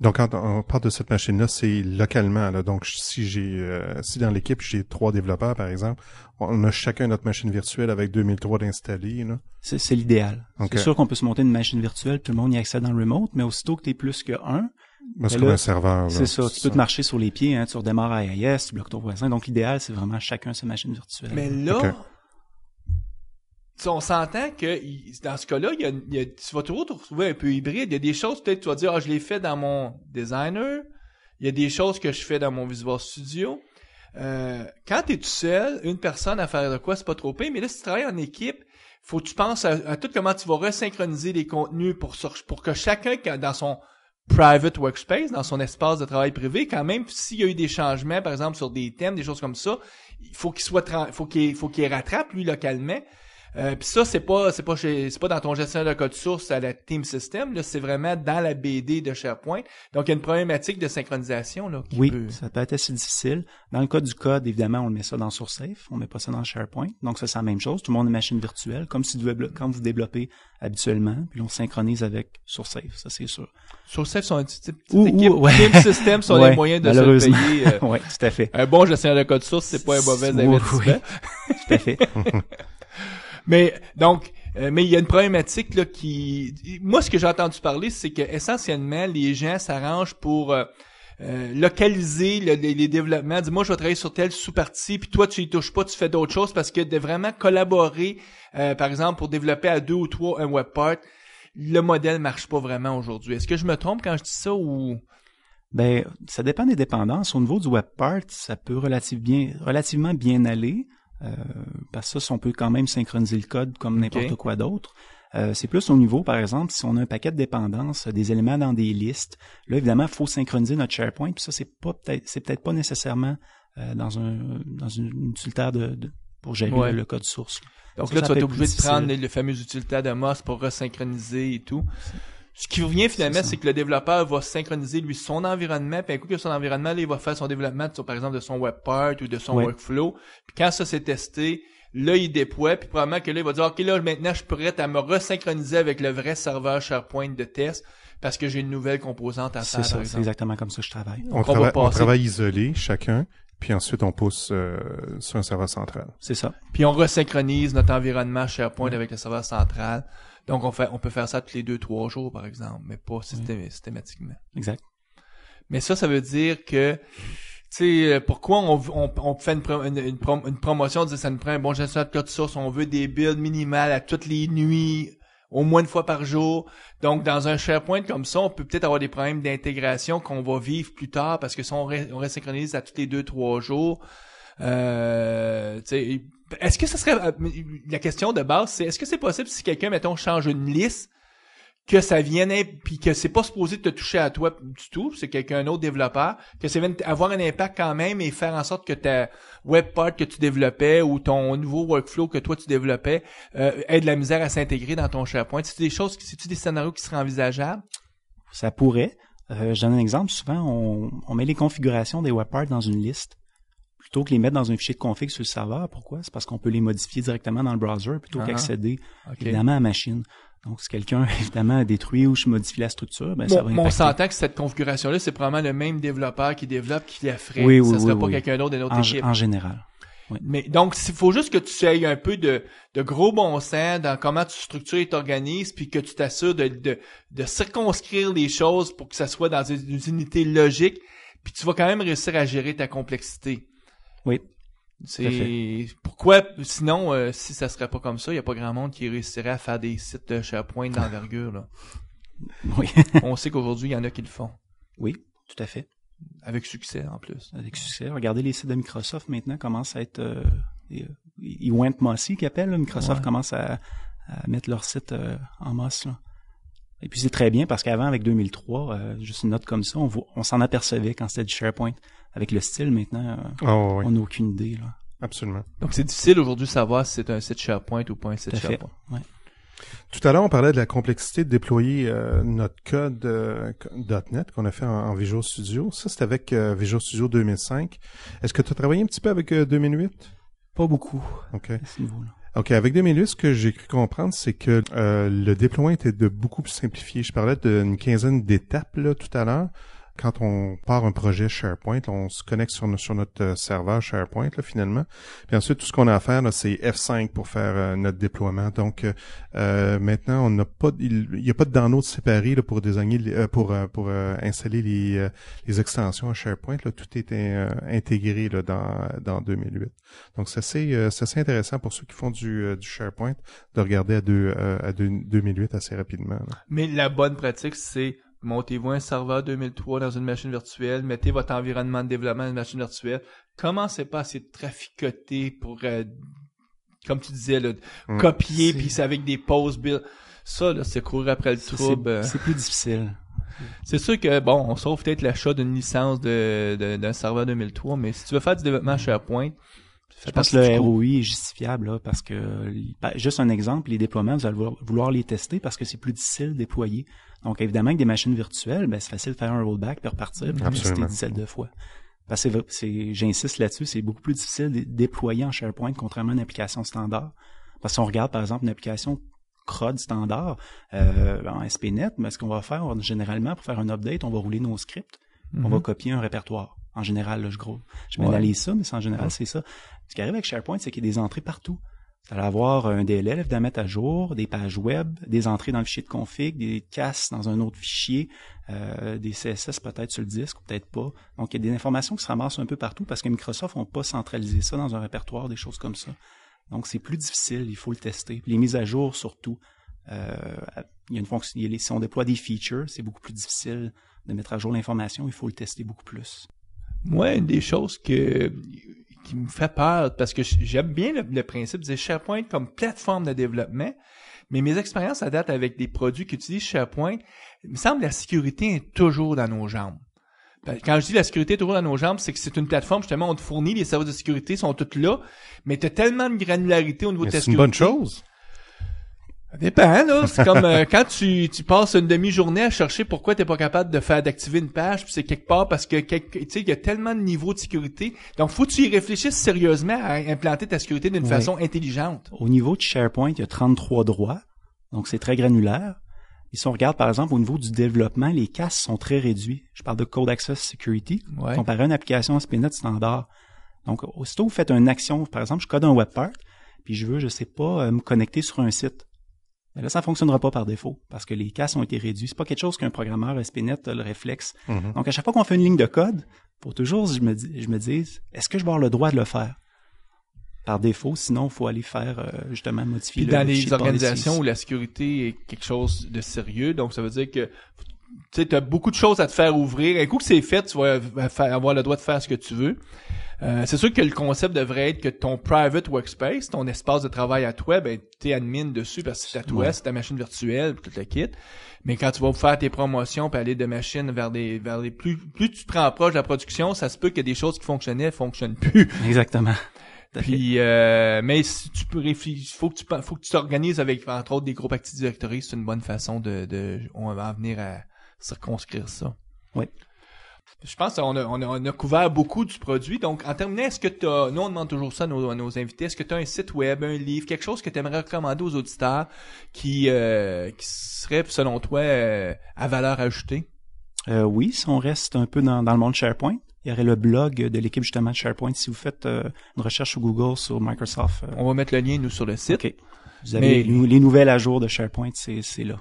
Donc,
quand on parle de cette machine-là, c'est localement. Là. Donc, si j'ai, euh, si dans l'équipe, j'ai trois développeurs, par exemple, on a chacun notre machine virtuelle avec 2003 d'installés. C'est,
l'idéal. C'est sûr qu'on peut se monter une machine virtuelle, tout le monde y accède dans remote, mais aussitôt que tu es plus que un, c'est ben un serveur. C'est ça. Tu peux te marcher sur les pieds. Hein, tu redémarres à AIS, tu bloques ton voisin. Donc, l'idéal, c'est vraiment chacun sa machine virtuelle. Mais là,
on s'entend que dans ce cas-là, tu vas toujours te retrouver un peu hybride. Il y a des choses, peut-être, tu vas dire, ah, je l'ai fait dans mon designer. Il y a des choses que je fais dans mon Visual Studio. Euh, quand tu es tout seul, une personne à faire de quoi, c'est pas trop pire. Mais là, si tu travailles en équipe, faut que tu penses à, tout comment tu vas resynchroniser les contenus pour, pour que chacun, dans son private workspace, dans son espace de travail privé, quand même, s'il y a eu des changements, par exemple, sur des thèmes, des choses comme ça, il faut qu'il soit, faut qu'il, faut qu'il rattrape, lui, localement. Euh, puis ça, c'est pas, c'est pas c'est pas dans ton gestionnaire de code source à la Team System, c'est vraiment dans la BD de SharePoint. Donc, il y a une problématique de synchronisation, là.
oui, ça peut être assez difficile. Dans le cas du code, évidemment, on met ça dans SourceSafe, on met pas ça dans SharePoint. Donc, c'est la même chose. Tout le monde est machine virtuelle, comme si quand vous développez habituellement, puis on synchronise avec SourceSafe, ça, c'est sûr.
SourceSafe sont un petit, petite équipe. Team System sont <laughs> les moyens de se payer. Euh, <laughs> oui, tout à fait. Un bon gestionnaire de code source, c'est pas un mauvais <laughs> tout à fait. Mais donc, euh, mais il y a une problématique là qui. Moi, ce que j'ai entendu parler, c'est que essentiellement, les gens s'arrangent pour euh, euh, localiser les, développements. Dis, moi, je vais travailler sur telle sous-partie, puis toi, tu y touches pas, tu fais d'autres choses, parce que de vraiment collaborer, par exemple, pour développer à deux ou trois un web part, le modèle marche pas vraiment aujourd'hui. Est-ce que je me trompe quand je dis ça ou
ben, ça dépend des dépendances. Au niveau du web part, ça peut bien, relativement bien aller. Euh, parce que ça, on peut quand même synchroniser le code comme n'importe quoi d'autre. Euh, c'est plus au niveau, par exemple, si on a un paquet de dépendances, des éléments dans des listes. Là, évidemment, il faut synchroniser notre SharePoint. Puis ça, c'est peut-être, pas nécessairement euh, dans un une utilitaire de, pour gérer le code source. Donc là, tu vas être obligé de prendre
le fameux utilitaire de MOS pour resynchroniser et tout ce qui revient finalement, c'est que le développeur va synchroniser lui son environnement, puis un que son environnement, là, il va faire son développement, sur, par exemple, de son web part ou de son workflow. Puis quand ça s'est testé, là, il déploie, puis probablement que là, il va dire, OK, là, maintenant, je pourrais prêt à me resynchroniser avec le vrai serveur SharePoint de test parce que j'ai une nouvelle composante à faire. C'est c'est exactement comme ça que je travaille.
On, on travaille isolé, chacun, puis ensuite on pousse euh, sur un serveur central.
C'est ça. Puis on resynchronise notre environnement SharePoint avec le serveur central. Donc, on, fait, on peut faire ça tous les deux, trois jours, par exemple, mais pas systématiquement. Exact. Mais ça, ça veut dire que, tu sais, euh, pourquoi on, fait une, promotion une, une, prom, une, promotion, ça nous prend un bon gestionnaire de code source, on veut des builds minimales à toutes les nuits, au moins une fois par jour. Donc, dans un SharePoint comme ça, on peut peut-être avoir des problèmes d'intégration qu'on va vivre plus tard parce que si on, resynchronise à tous les deux, trois jours, euh, tu sais, ben, est-ce que ça serait euh, la question de base, c'est est-ce que c'est possible si quelqu'un mettons change une liste que ça vienne puis que c'est pas supposé te toucher à toi du tout, c'est quelqu'un d'autre développeur, que ça vienne avoir un impact quand même et faire en sorte que ta web part que tu développais ou ton nouveau workflow que toi tu développais euh, ait de la misère à s'intégrer dans ton SharePoint. C'est des choses, cest des scénarios qui seraient envisageables?
Ça pourrait. Euh, je donne un exemple. Souvent, on, on met les configurations des web parts dans une liste plutôt que les mettre dans un fichier de config sur le serveur. Pourquoi? C'est parce qu'on peut les modifier directement dans le browser plutôt ah, qu'accéder évidemment à la machine. Donc, si quelqu'un, <laughs> évidemment, a détruit ou je modifie la structure, ben, ça va impacter. On s'entend
que cette configuration-là, c'est probablement le même développeur qui développe, qui la ferait. Oui, oui, ça serait pas quelqu'un d'autre de notre en, équipe. En général. Oui. Mais donc, il faut juste que tu aies un peu de, gros bon sens dans comment tu structures et t'organises, puis que tu t'assures de, circonscrire les choses pour que ça soit dans une unité logique, puis tu vas quand même réussir à gérer ta complexité. Oui. C'est pourquoi sinon euh, si ça serait pas comme ça, il y a pas grand monde qui réussirait à faire des sites de SharePoint d'envergure là. <laughs> Oui. On sait qu'aujourd'hui, il y en a qui le font. Oui,
tout à fait. Avec succès en plus. Avec succès. Regardez les sites de Microsoft maintenant commencent à être ils euh, euh, went mossy qu'ils appellent. Microsoft commence à, mettre leur site en masse et puis c'est très bien parce qu'avant, avec 2003, euh, juste une note comme ça, on, s'en apercevait quand c'était du SharePoint. Avec le style maintenant, euh, ah, on n'a aucune idée.
Absolument. Donc c'est difficile aujourd'hui de savoir si c'est un site SharePoint ou pas un site Tout SharePoint.
Tout à l'heure, on parlait de la complexité de déployer euh, notre code .NET qu'on a fait en, Visual Studio. Ça, c'était avec Visual Studio 2005. Est-ce que tu as travaillé un petit peu avec 2008? Pas beaucoup. OK. À ce niveau-là. OK, avec 2008, ce que j'ai cru comprendre, c'est que euh, le déploiement était de beaucoup plus simplifié. Je parlais d'une quinzaine d'étapes tout à l'heure quand on part un projet SharePoint, on se connecte sur, notre, euh, serveur SharePoint là, finalement. Puis ensuite, tout ce qu'on a à faire, c'est F5 pour faire euh, notre déploiement. Donc euh, maintenant, on n'a pas, il n'y a pas de download séparé là, pour désigner, pour pour installer les, extensions à SharePoint. Là. Tout est intégré là, dans dans 2008. Donc ça c'est c'est intéressant pour ceux qui font du, SharePoint de regarder à deux à 2008 assez rapidement.
Mais la bonne pratique, c'est montez-vous un serveur 2003 dans une machine virtuelle, mettez votre environnement de développement dans une machine virtuelle, commencez pas à s'y traficoter pour, euh, comme tu disais, copier, puis c'est avec des pauses. Ça, là, c'est courir après le trouble. Euh. C'est plus difficile. C'est sûr que, bon, on sauve peut-être l'achat d'une licence d'un de, serveur 2003, mais si tu veux faire du développement SharePoint, je pense que le ROI
est justifiable parce que juste un exemple, les déploiements, vous allez vouloir les tester parce que c'est plus difficile de déployer donc, évidemment, avec des machines virtuelles, ben, c'est facile de faire un rollback puis repartir, puis 17 deux fois. Parce que j'insiste là-dessus, c'est beaucoup plus difficile de déployer en SharePoint contrairement à une application standard. Parce qu'on regarde, par exemple, une application CRUD standard euh, en SPNet, mais ben, ce qu'on va faire, généralement, pour faire un update, on va rouler nos scripts, on va mhm. copier un répertoire. En général, là, je gros. Je m'analyse ça, mais en général, c'est ça. Ce qui arrive avec SharePoint, c'est qu'il y a des entrées partout. Vous allez avoir un DLL à mettre à jour, des pages web, des entrées dans le fichier de config, des casses dans un autre fichier, euh, des CSS peut-être sur le disque peut-être pas. Donc, il y a des informations qui se ramassent un peu partout parce que Microsoft n'a pas centralisé ça dans un répertoire, des choses comme ça. Donc, c'est plus difficile, il faut le tester. les mises à jour surtout. Euh, il y a une fonction, si on déploie des features, c'est beaucoup plus difficile de mettre à jour l'information,
il faut le tester beaucoup plus. Moi, une des choses que qui me fait peur parce que j'aime bien le, principe de SharePoint comme plateforme de développement, mais mes expériences à date avec des produits qui utilisent SharePoint, il me semble que la sécurité est toujours dans nos jambes. Ben, quand je dis la sécurité est toujours dans nos jambes, c'est que c'est une plateforme, justement, on te fournit, les services de sécurité sont toutes là, mais tu as tellement de granularité au niveau de ta sécurité. C'est une
bonne chose. Ça dépend, là. C'est comme euh,
<laughs> quand tu, tu passes une demi-journée à chercher pourquoi tu t'es pas capable de faire d'activer une page, puis c'est quelque part parce que il y a tellement de niveaux de sécurité. Donc, faut que tu y réfléchisses sérieusement à implanter ta sécurité d'une façon intelligente.
Au niveau de SharePoint, il y a 33 droits, donc c'est très granulaire. Et si on regarde, par exemple, au niveau du développement, les casques sont très réduits. Je parle de Code Access Security, ouais. comparé à une application Spinet standard. Donc, aussitôt vous faites une action, par exemple, je code un web part, puis je veux, je sais pas, euh, me connecter sur un site là, ça fonctionnera pas par défaut parce que les cas ont été réduits. C'est pas quelque chose qu'un programmeur SPNet a le réflexe. Mm-hmm. Donc, à chaque fois qu'on fait une ligne de code, pour toujours, je me, dis, je me dis, est-ce que je vais avoir le droit de le faire? Par défaut, sinon, il faut aller faire, euh, justement, modifier le Dans les organisations où
la sécurité est quelque chose de sérieux, donc ça veut dire que tu as beaucoup de choses à te faire ouvrir. Un coup que c'est fait, tu vas euh, avoir le droit de faire ce que tu veux. Euh, c'est sûr que le concept devrait être que ton private workspace, ton espace de travail à toi, ben, t'es admin dessus parce que c'est à toi, c'est ta machine virtuelle, tout le kit. Mais quand tu vas faire tes promotions et aller de machine vers des vers les plus plus tu te proche de la production, ça se peut que des choses qui fonctionnaient fonctionnent plus. Exactement. Puis, euh, mais si tu peux réfléchir, faut que tu faut que tu t'organises avec entre autres des groupes Active Directory, c'est une bonne façon de, de on va venir à circonscrire ça. Oui. Je pense qu'on a, couvert beaucoup du produit. Donc, en terminant, est-ce que tu as, nous on demande toujours ça à nos, invités, est-ce que tu as un site web, un livre, quelque chose que tu aimerais recommander aux auditeurs qui, euh, serait, selon toi, euh, à valeur ajoutée?
Euh, oui, si on reste un peu dans, le monde SharePoint, il y aurait le blog de l'équipe justement de SharePoint. Si vous faites une recherche sur Google, sur Microsoft. On va mettre le lien, nous, sur le site. Vous avez les, nouvelles à jour de SharePoint,
c'est là.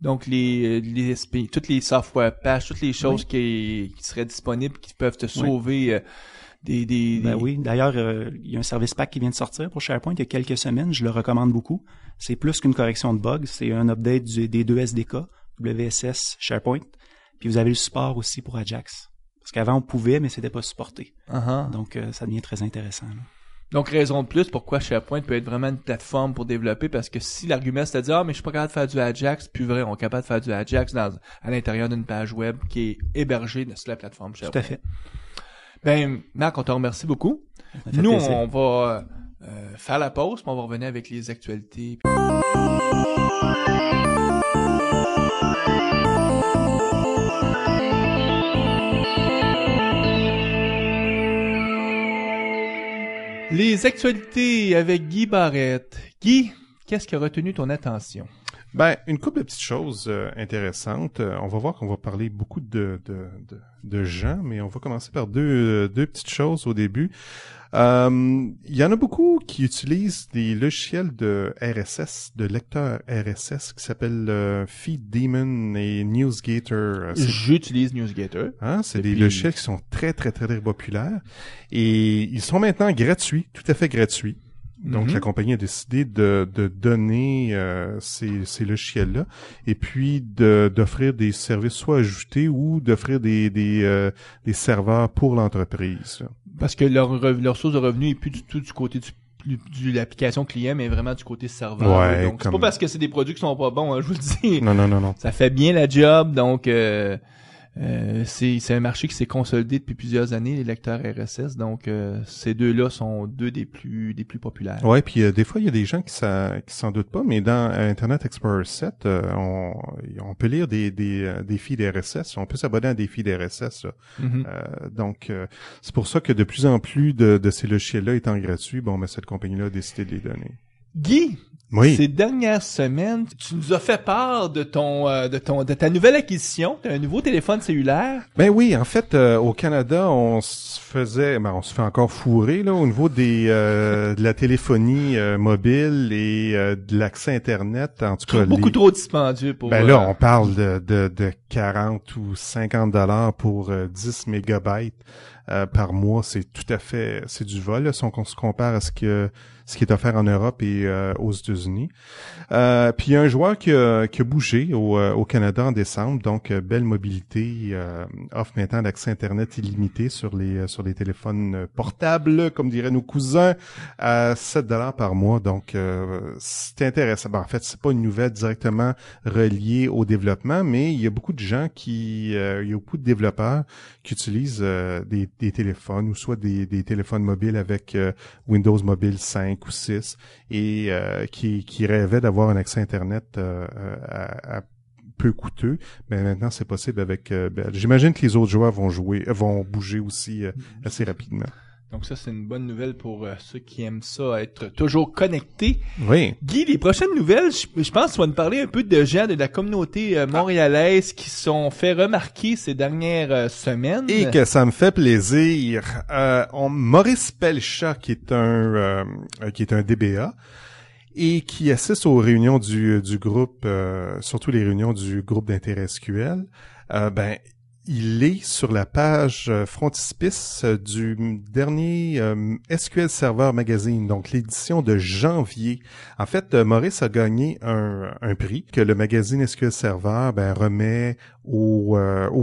Donc, les, les SP, toutes les software patch, toutes les choses qui, seraient disponibles, qui peuvent te sauver euh, des, ben oui. D'ailleurs, euh, il y a un
service pack qui vient de sortir pour SharePoint il y a quelques semaines. Je le recommande beaucoup. C'est plus qu'une correction de bugs. C'est un update des deux SDK, WSS, SharePoint. Puis vous avez le support aussi pour Ajax. Parce qu'avant, on pouvait, mais c'était pas supporté. Uh-huh. Donc, euh, ça devient très intéressant.
Donc, raison de plus pourquoi SharePoint peut être vraiment une plateforme pour développer, parce que si l'argument c'est-à-dire dire, ah, mais je suis pas capable de faire du Ajax, plus vrai, on est capable de faire du Ajax dans, à l'intérieur d'une page web qui est hébergée sur la plateforme SharePoint. Tout à fait. Ben, Marc, on te remercie beaucoup. Nous, on va euh, faire la pause, puis on va revenir avec les actualités. Les actualités avec Guy Barrette. Guy, qu'est-ce qui a retenu ton attention?
Ben, une couple de petites choses euh, intéressantes. Euh, on va voir qu'on va parler beaucoup de, de, de, de, gens, mais on va commencer par deux, euh, deux petites choses au début. Euh, il y en a beaucoup qui utilisent des logiciels de RSS, de lecteurs RSS, qui s'appellent euh, Feed FeedDemon et NewsGator. Euh, J'utilise NewsGator. Hein, c'est des logiciels qui sont très, très, très, très populaires. Et ils sont maintenant gratuits, tout à fait gratuits. Donc, mhm. la compagnie a décidé de, donner euh, ces, ces logiciels-là et puis d'offrir des services soit ajoutés ou d'offrir des, des serveurs pour l'entreprise.
Parce que leur, leur source de revenus est plus du tout du côté du de l'application client, mais vraiment du côté serveur. donc, c'est pas parce que c'est des produits qui sont pas bons, hein, je vous le dis. Non, non, non, non. Ça fait bien la job, donc euh, euh, c'est un marché qui s'est consolidé depuis plusieurs années, les lecteurs RSS. Donc, euh, ces deux-là sont deux des plus des plus populaires. Ouais,
puis euh, des fois, il y a des gens qui, qui s'en doutent pas, mais dans Internet Explorer 7, on, peut lire des, des, des RSS. On peut s'abonner à des feeds d'RSS. Mm-hmm. donc, c'est pour ça que de plus en plus de, de ces logiciels-là étant gratuits, bon, mais cette compagnie-là a décidé de les donner. Guy, Ces dernières semaines,
tu nous as fait part de ton, euh, de ton, de ta nouvelle acquisition, as un nouveau téléphone cellulaire. Ben oui,
en fait, euh, au Canada, on se faisait, ben on se fait encore fourrer là au niveau des, euh, de la téléphonie mobile et de l'accès internet. En tout cas, beaucoup trop dispendieux pour. Ben là, on parle de, de, de 40 ou 50 dollars pour 10 mégabytes par mois. C'est tout à fait, c'est du vol là, si on se compare à ce que ce qui est offert en Europe et euh, aux États-Unis. Euh, puis il y a un joueur qui a, bougé euh, au, Canada en décembre, donc belle mobilité offre maintenant l'accès Internet illimité sur les sur les téléphones portables, comme diraient nos cousins, à 7 dollars par mois. Donc c'est intéressant. Ben, en fait, c'est pas une nouvelle directement reliée au développement, mais il y a beaucoup de gens qui, il y a beaucoup de développeurs qui utilisent des, téléphones ou soit des, des téléphones mobiles avec Windows Mobile 5 ou 6 et euh, qui, qui rêvaient d'avoir un accès Internet euh, euh, peu coûteux, mais maintenant c'est possible avec J'imagine que les autres joueurs vont jouer, vont bouger aussi mm-hmm. assez rapidement.
Donc ça, c'est une bonne nouvelle pour euh, ceux qui aiment ça, être toujours connectés. Oui. Guy, les prochaines nouvelles, je, pense qu'on va nous parler un peu de gens de la communauté euh, montréalaise qui se sont fait remarquer ces dernières euh, semaines. Et que
ça me fait plaisir. on, Maurice Pelcha, qui est un, qui est un DBA, et qui assiste aux réunions du, du groupe, surtout les réunions du groupe d'intérêt SQL, ben, il est sur la page euh, frontispice euh, du dernier euh, SQL Server Magazine, donc l'édition de janvier. En fait, Maurice a gagné un, prix que le magazine SQL Server ben, remet aux,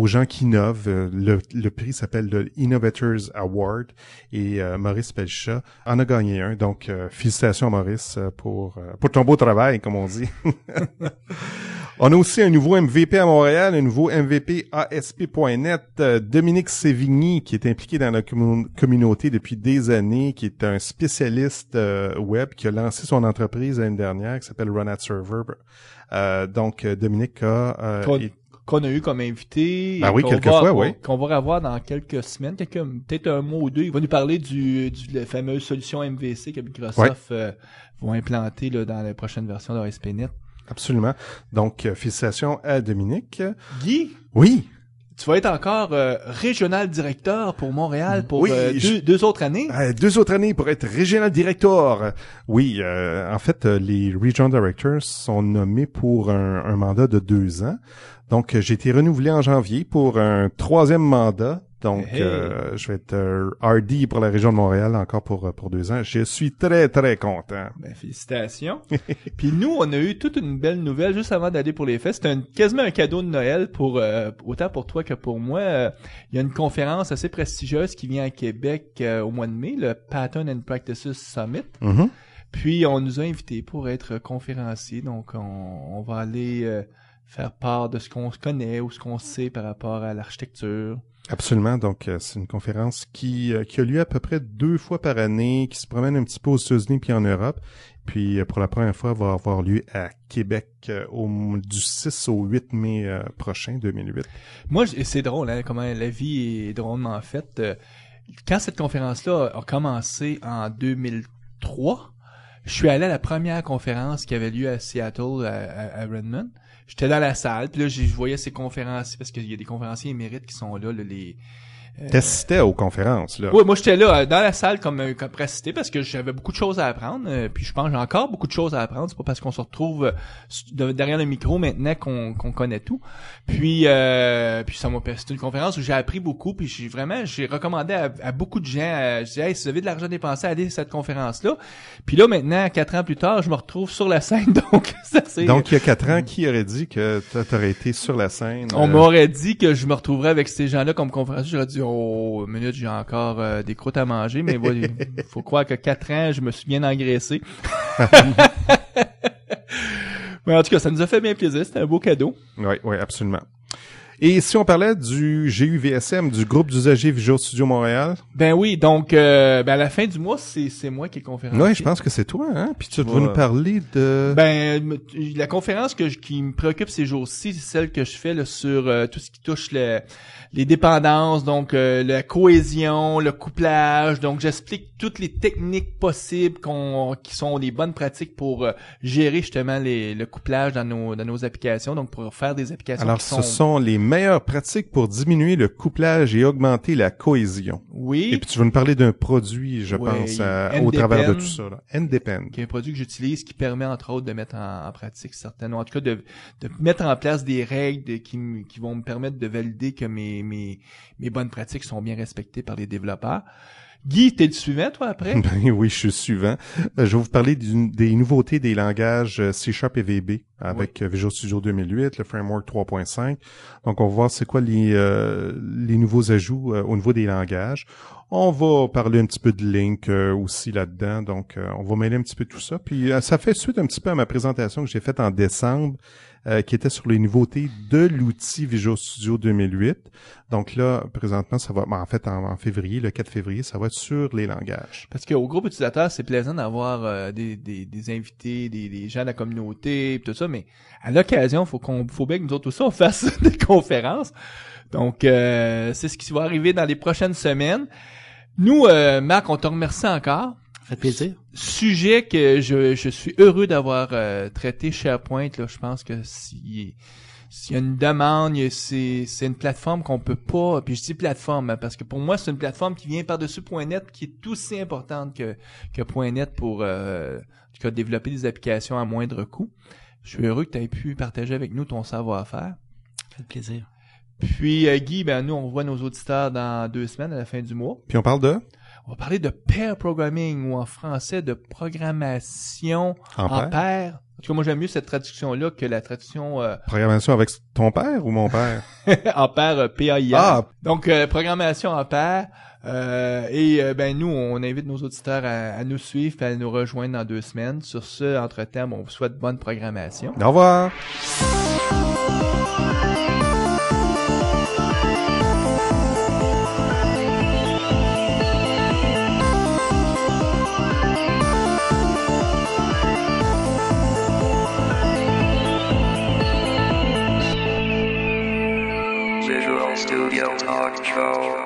gens qui innovent. Le, prix s'appelle le Innovators Award et Maurice Pelcha en a gagné un. Donc, félicitations Maurice pour, pour ton beau travail, comme on dit. <laughs> <laughs> On a aussi un nouveau MVP à Montréal, un nouveau MVP ASP.net, euh, Dominique Sévigny, qui est impliqué dans la communauté depuis des années, qui est un spécialiste euh, web, qui a lancé son entreprise l'année dernière, qui s'appelle Run at Server. Euh, donc, Dominique a...
qu'on a eu comme invité. Ah oui, quelquefois, oui. Qu'on va revoir dans quelques semaines, quelques, peut-être un mot ou deux. Il va nous parler du, du la fameuse solution MVC que Microsoft va implanter là, dans la prochaine version de ASP.NET. Absolument. Donc, euh, félicitations à Dominique. Guy? Oui. Tu vas être encore euh, régional directeur pour Montréal pour euh, deux, autres années. deux autres années pour être régional
directeur. Oui, en fait, les regional directors sont nommés pour un, un mandat de deux ans. Donc, j'ai été renouvelé en janvier pour un troisième mandat donc, euh, je vais être euh, RD pour la région de Montréal encore euh, pour, deux ans. Je suis très, très content.
Ben, félicitations. <laughs> Puis nous, on a eu toute une belle nouvelle juste avant d'aller pour les fêtes. C'était quasiment un cadeau de Noël pour autant pour toi que pour moi. Il y a une conférence assez prestigieuse qui vient à Québec au mois de mai, le Pattern and Practices Summit. Mm-hmm. Puis on nous a invités pour être conférenciers. Donc, on va aller faire part de ce qu'on connaît ou ce qu'on sait par rapport à l'architecture
Absolument. Donc, euh, c'est une conférence qui, euh, qui a lieu à peu près deux fois par année, qui se promène un petit peu aux États-Unis puis en Europe. Puis, euh, pour la première fois, va avoir lieu à Québec au, du 6 au 8 mai prochain, 2008.
Moi, c'est drôle, hein, comment la vie est drôlement faite. Quand cette conférence-là a commencé en 2003, je suis allé à la première conférence qui avait lieu à Seattle, à Redmond j'étais dans la salle, puis là, je voyais ces conférenciers, parce qu'il y a des conférenciers émérites qui sont là, là les euh,
T'assistais aux conférences, là. Oui,
moi, j'étais là, euh, dans la salle, comme, euh, comme précité, parce que j'avais beaucoup de choses à apprendre, puis je pense j'ai encore beaucoup de choses à apprendre. C'est pas parce qu'on se retrouve derrière le micro maintenant qu'on connaît tout. Puis, euh, puis ça m'a c'était une conférence où j'ai appris beaucoup, puis j'ai vraiment, j'ai recommandé à, beaucoup de gens, j'ai je hey, si vous avez de l'argent dépensé, allez à cette conférence-là. Puis là, maintenant, quatre ans plus tard, je me retrouve sur la scène, <laughs> donc ça, c'est... Donc,
il y a quatre ans, qui aurait dit que t'aurais été sur la scène? On m'aurait
dit que je me retrouverais avec ces gens-là comme conférencier, oh, minute, j'ai encore euh, des croûtes à manger, mais il faut croire que quatre ans, je me suis bien engraissé. <laughs> mais en tout cas, ça nous a fait bien plaisir. C'était un beau cadeau.
Oui, oui, absolument. Et si on parlait du GUVSM, du groupe d'usagers Visual Studio Montréal?
Ben oui, donc euh, ben, à la fin du mois, c'est moi qui ai conférencier. Oui, je
pense que c'est toi, hein? Puis tu vas nous parler de...
Ben, la conférence que qui me préoccupe ces jours-ci, c'est celle que je fais sur euh, tout ce qui touche le, les dépendances, donc euh, la cohésion, le couplage. Donc, j'explique toutes les techniques possibles qu'on, qui sont les bonnes pratiques pour euh, gérer justement les, le couplage dans nos, dans nos applications, donc pour faire des applications. Alors, ce sont...
les meilleures pratiques pour diminuer le couplage et augmenter la cohésion. Oui. Et puis, tu veux me parler d'un produit, je pense, au travers de tout ça.
Là. Qui est un produit que j'utilise qui permet, entre autres, de mettre en, pratique certaines, en tout cas, de, de mettre en place des règles qui, qui vont me permettre de valider que mes mes, mes bonnes pratiques sont bien respectées par les développeurs. Guy, t'es le suivant, toi, après? <laughs>
Ben oui, je suis suivant. Euh, je vais vous parler des nouveautés des langages euh, C Sharp et VB avec euh, Visual Studio 2008, le framework 3.5. Donc, on va voir c'est quoi les, les nouveaux ajouts au niveau des langages. On va parler un petit peu de Link aussi là-dedans. Donc, on va mêler un petit peu tout ça. Puis, ça fait suite un petit peu à ma présentation que j'ai faite en décembre euh, qui était sur les nouveautés de l'outil Visual Studio 2008. Donc là, présentement, ça va, ben, en fait, en, février, le 4 février, ça va être sur les langages.
Parce qu'au groupe utilisateur, c'est plaisant d'avoir euh, des, invités, des, des, gens de la communauté, tout ça, mais à l'occasion, faut qu'on, faut bien que nous autres aussi, on <laughs> fasse des conférences. Donc, euh, c'est ce qui va arriver dans les prochaines semaines. Nous, Marc, on te remercie encore fait plaisir. Sujet que je, je suis heureux d'avoir euh, traité chez pointe. Là, je pense que s'il y a une demande, c'est une plateforme qu'on peut pas. Puis je dis plateforme hein, parce que pour moi c'est une plateforme qui vient par-dessus .net qui est aussi importante que que .net pour euh, développer des applications à moindre coût. Je suis heureux que tu aies pu partager avec nous ton savoir-faire. fait plaisir. Puis euh, Guy, ben nous on voit nos auditeurs dans deux semaines à la fin du mois. Puis on parle de on va parler de pair programming ou en français de programmation en, pair. En tout cas, moi, j'aime mieux cette traduction-là que la traduction... Euh, <laughs>
programmation avec ton père ou mon père?
<laughs> en pair, euh, P-A-I-R. Ah! Donc, euh, programmation en pair. et ben nous, on invite nos auditeurs à, nous suivre et à nous rejoindre dans deux semaines. Sur ce, entre-temps, on vous souhaite bonne programmation.
Au revoir!
Show.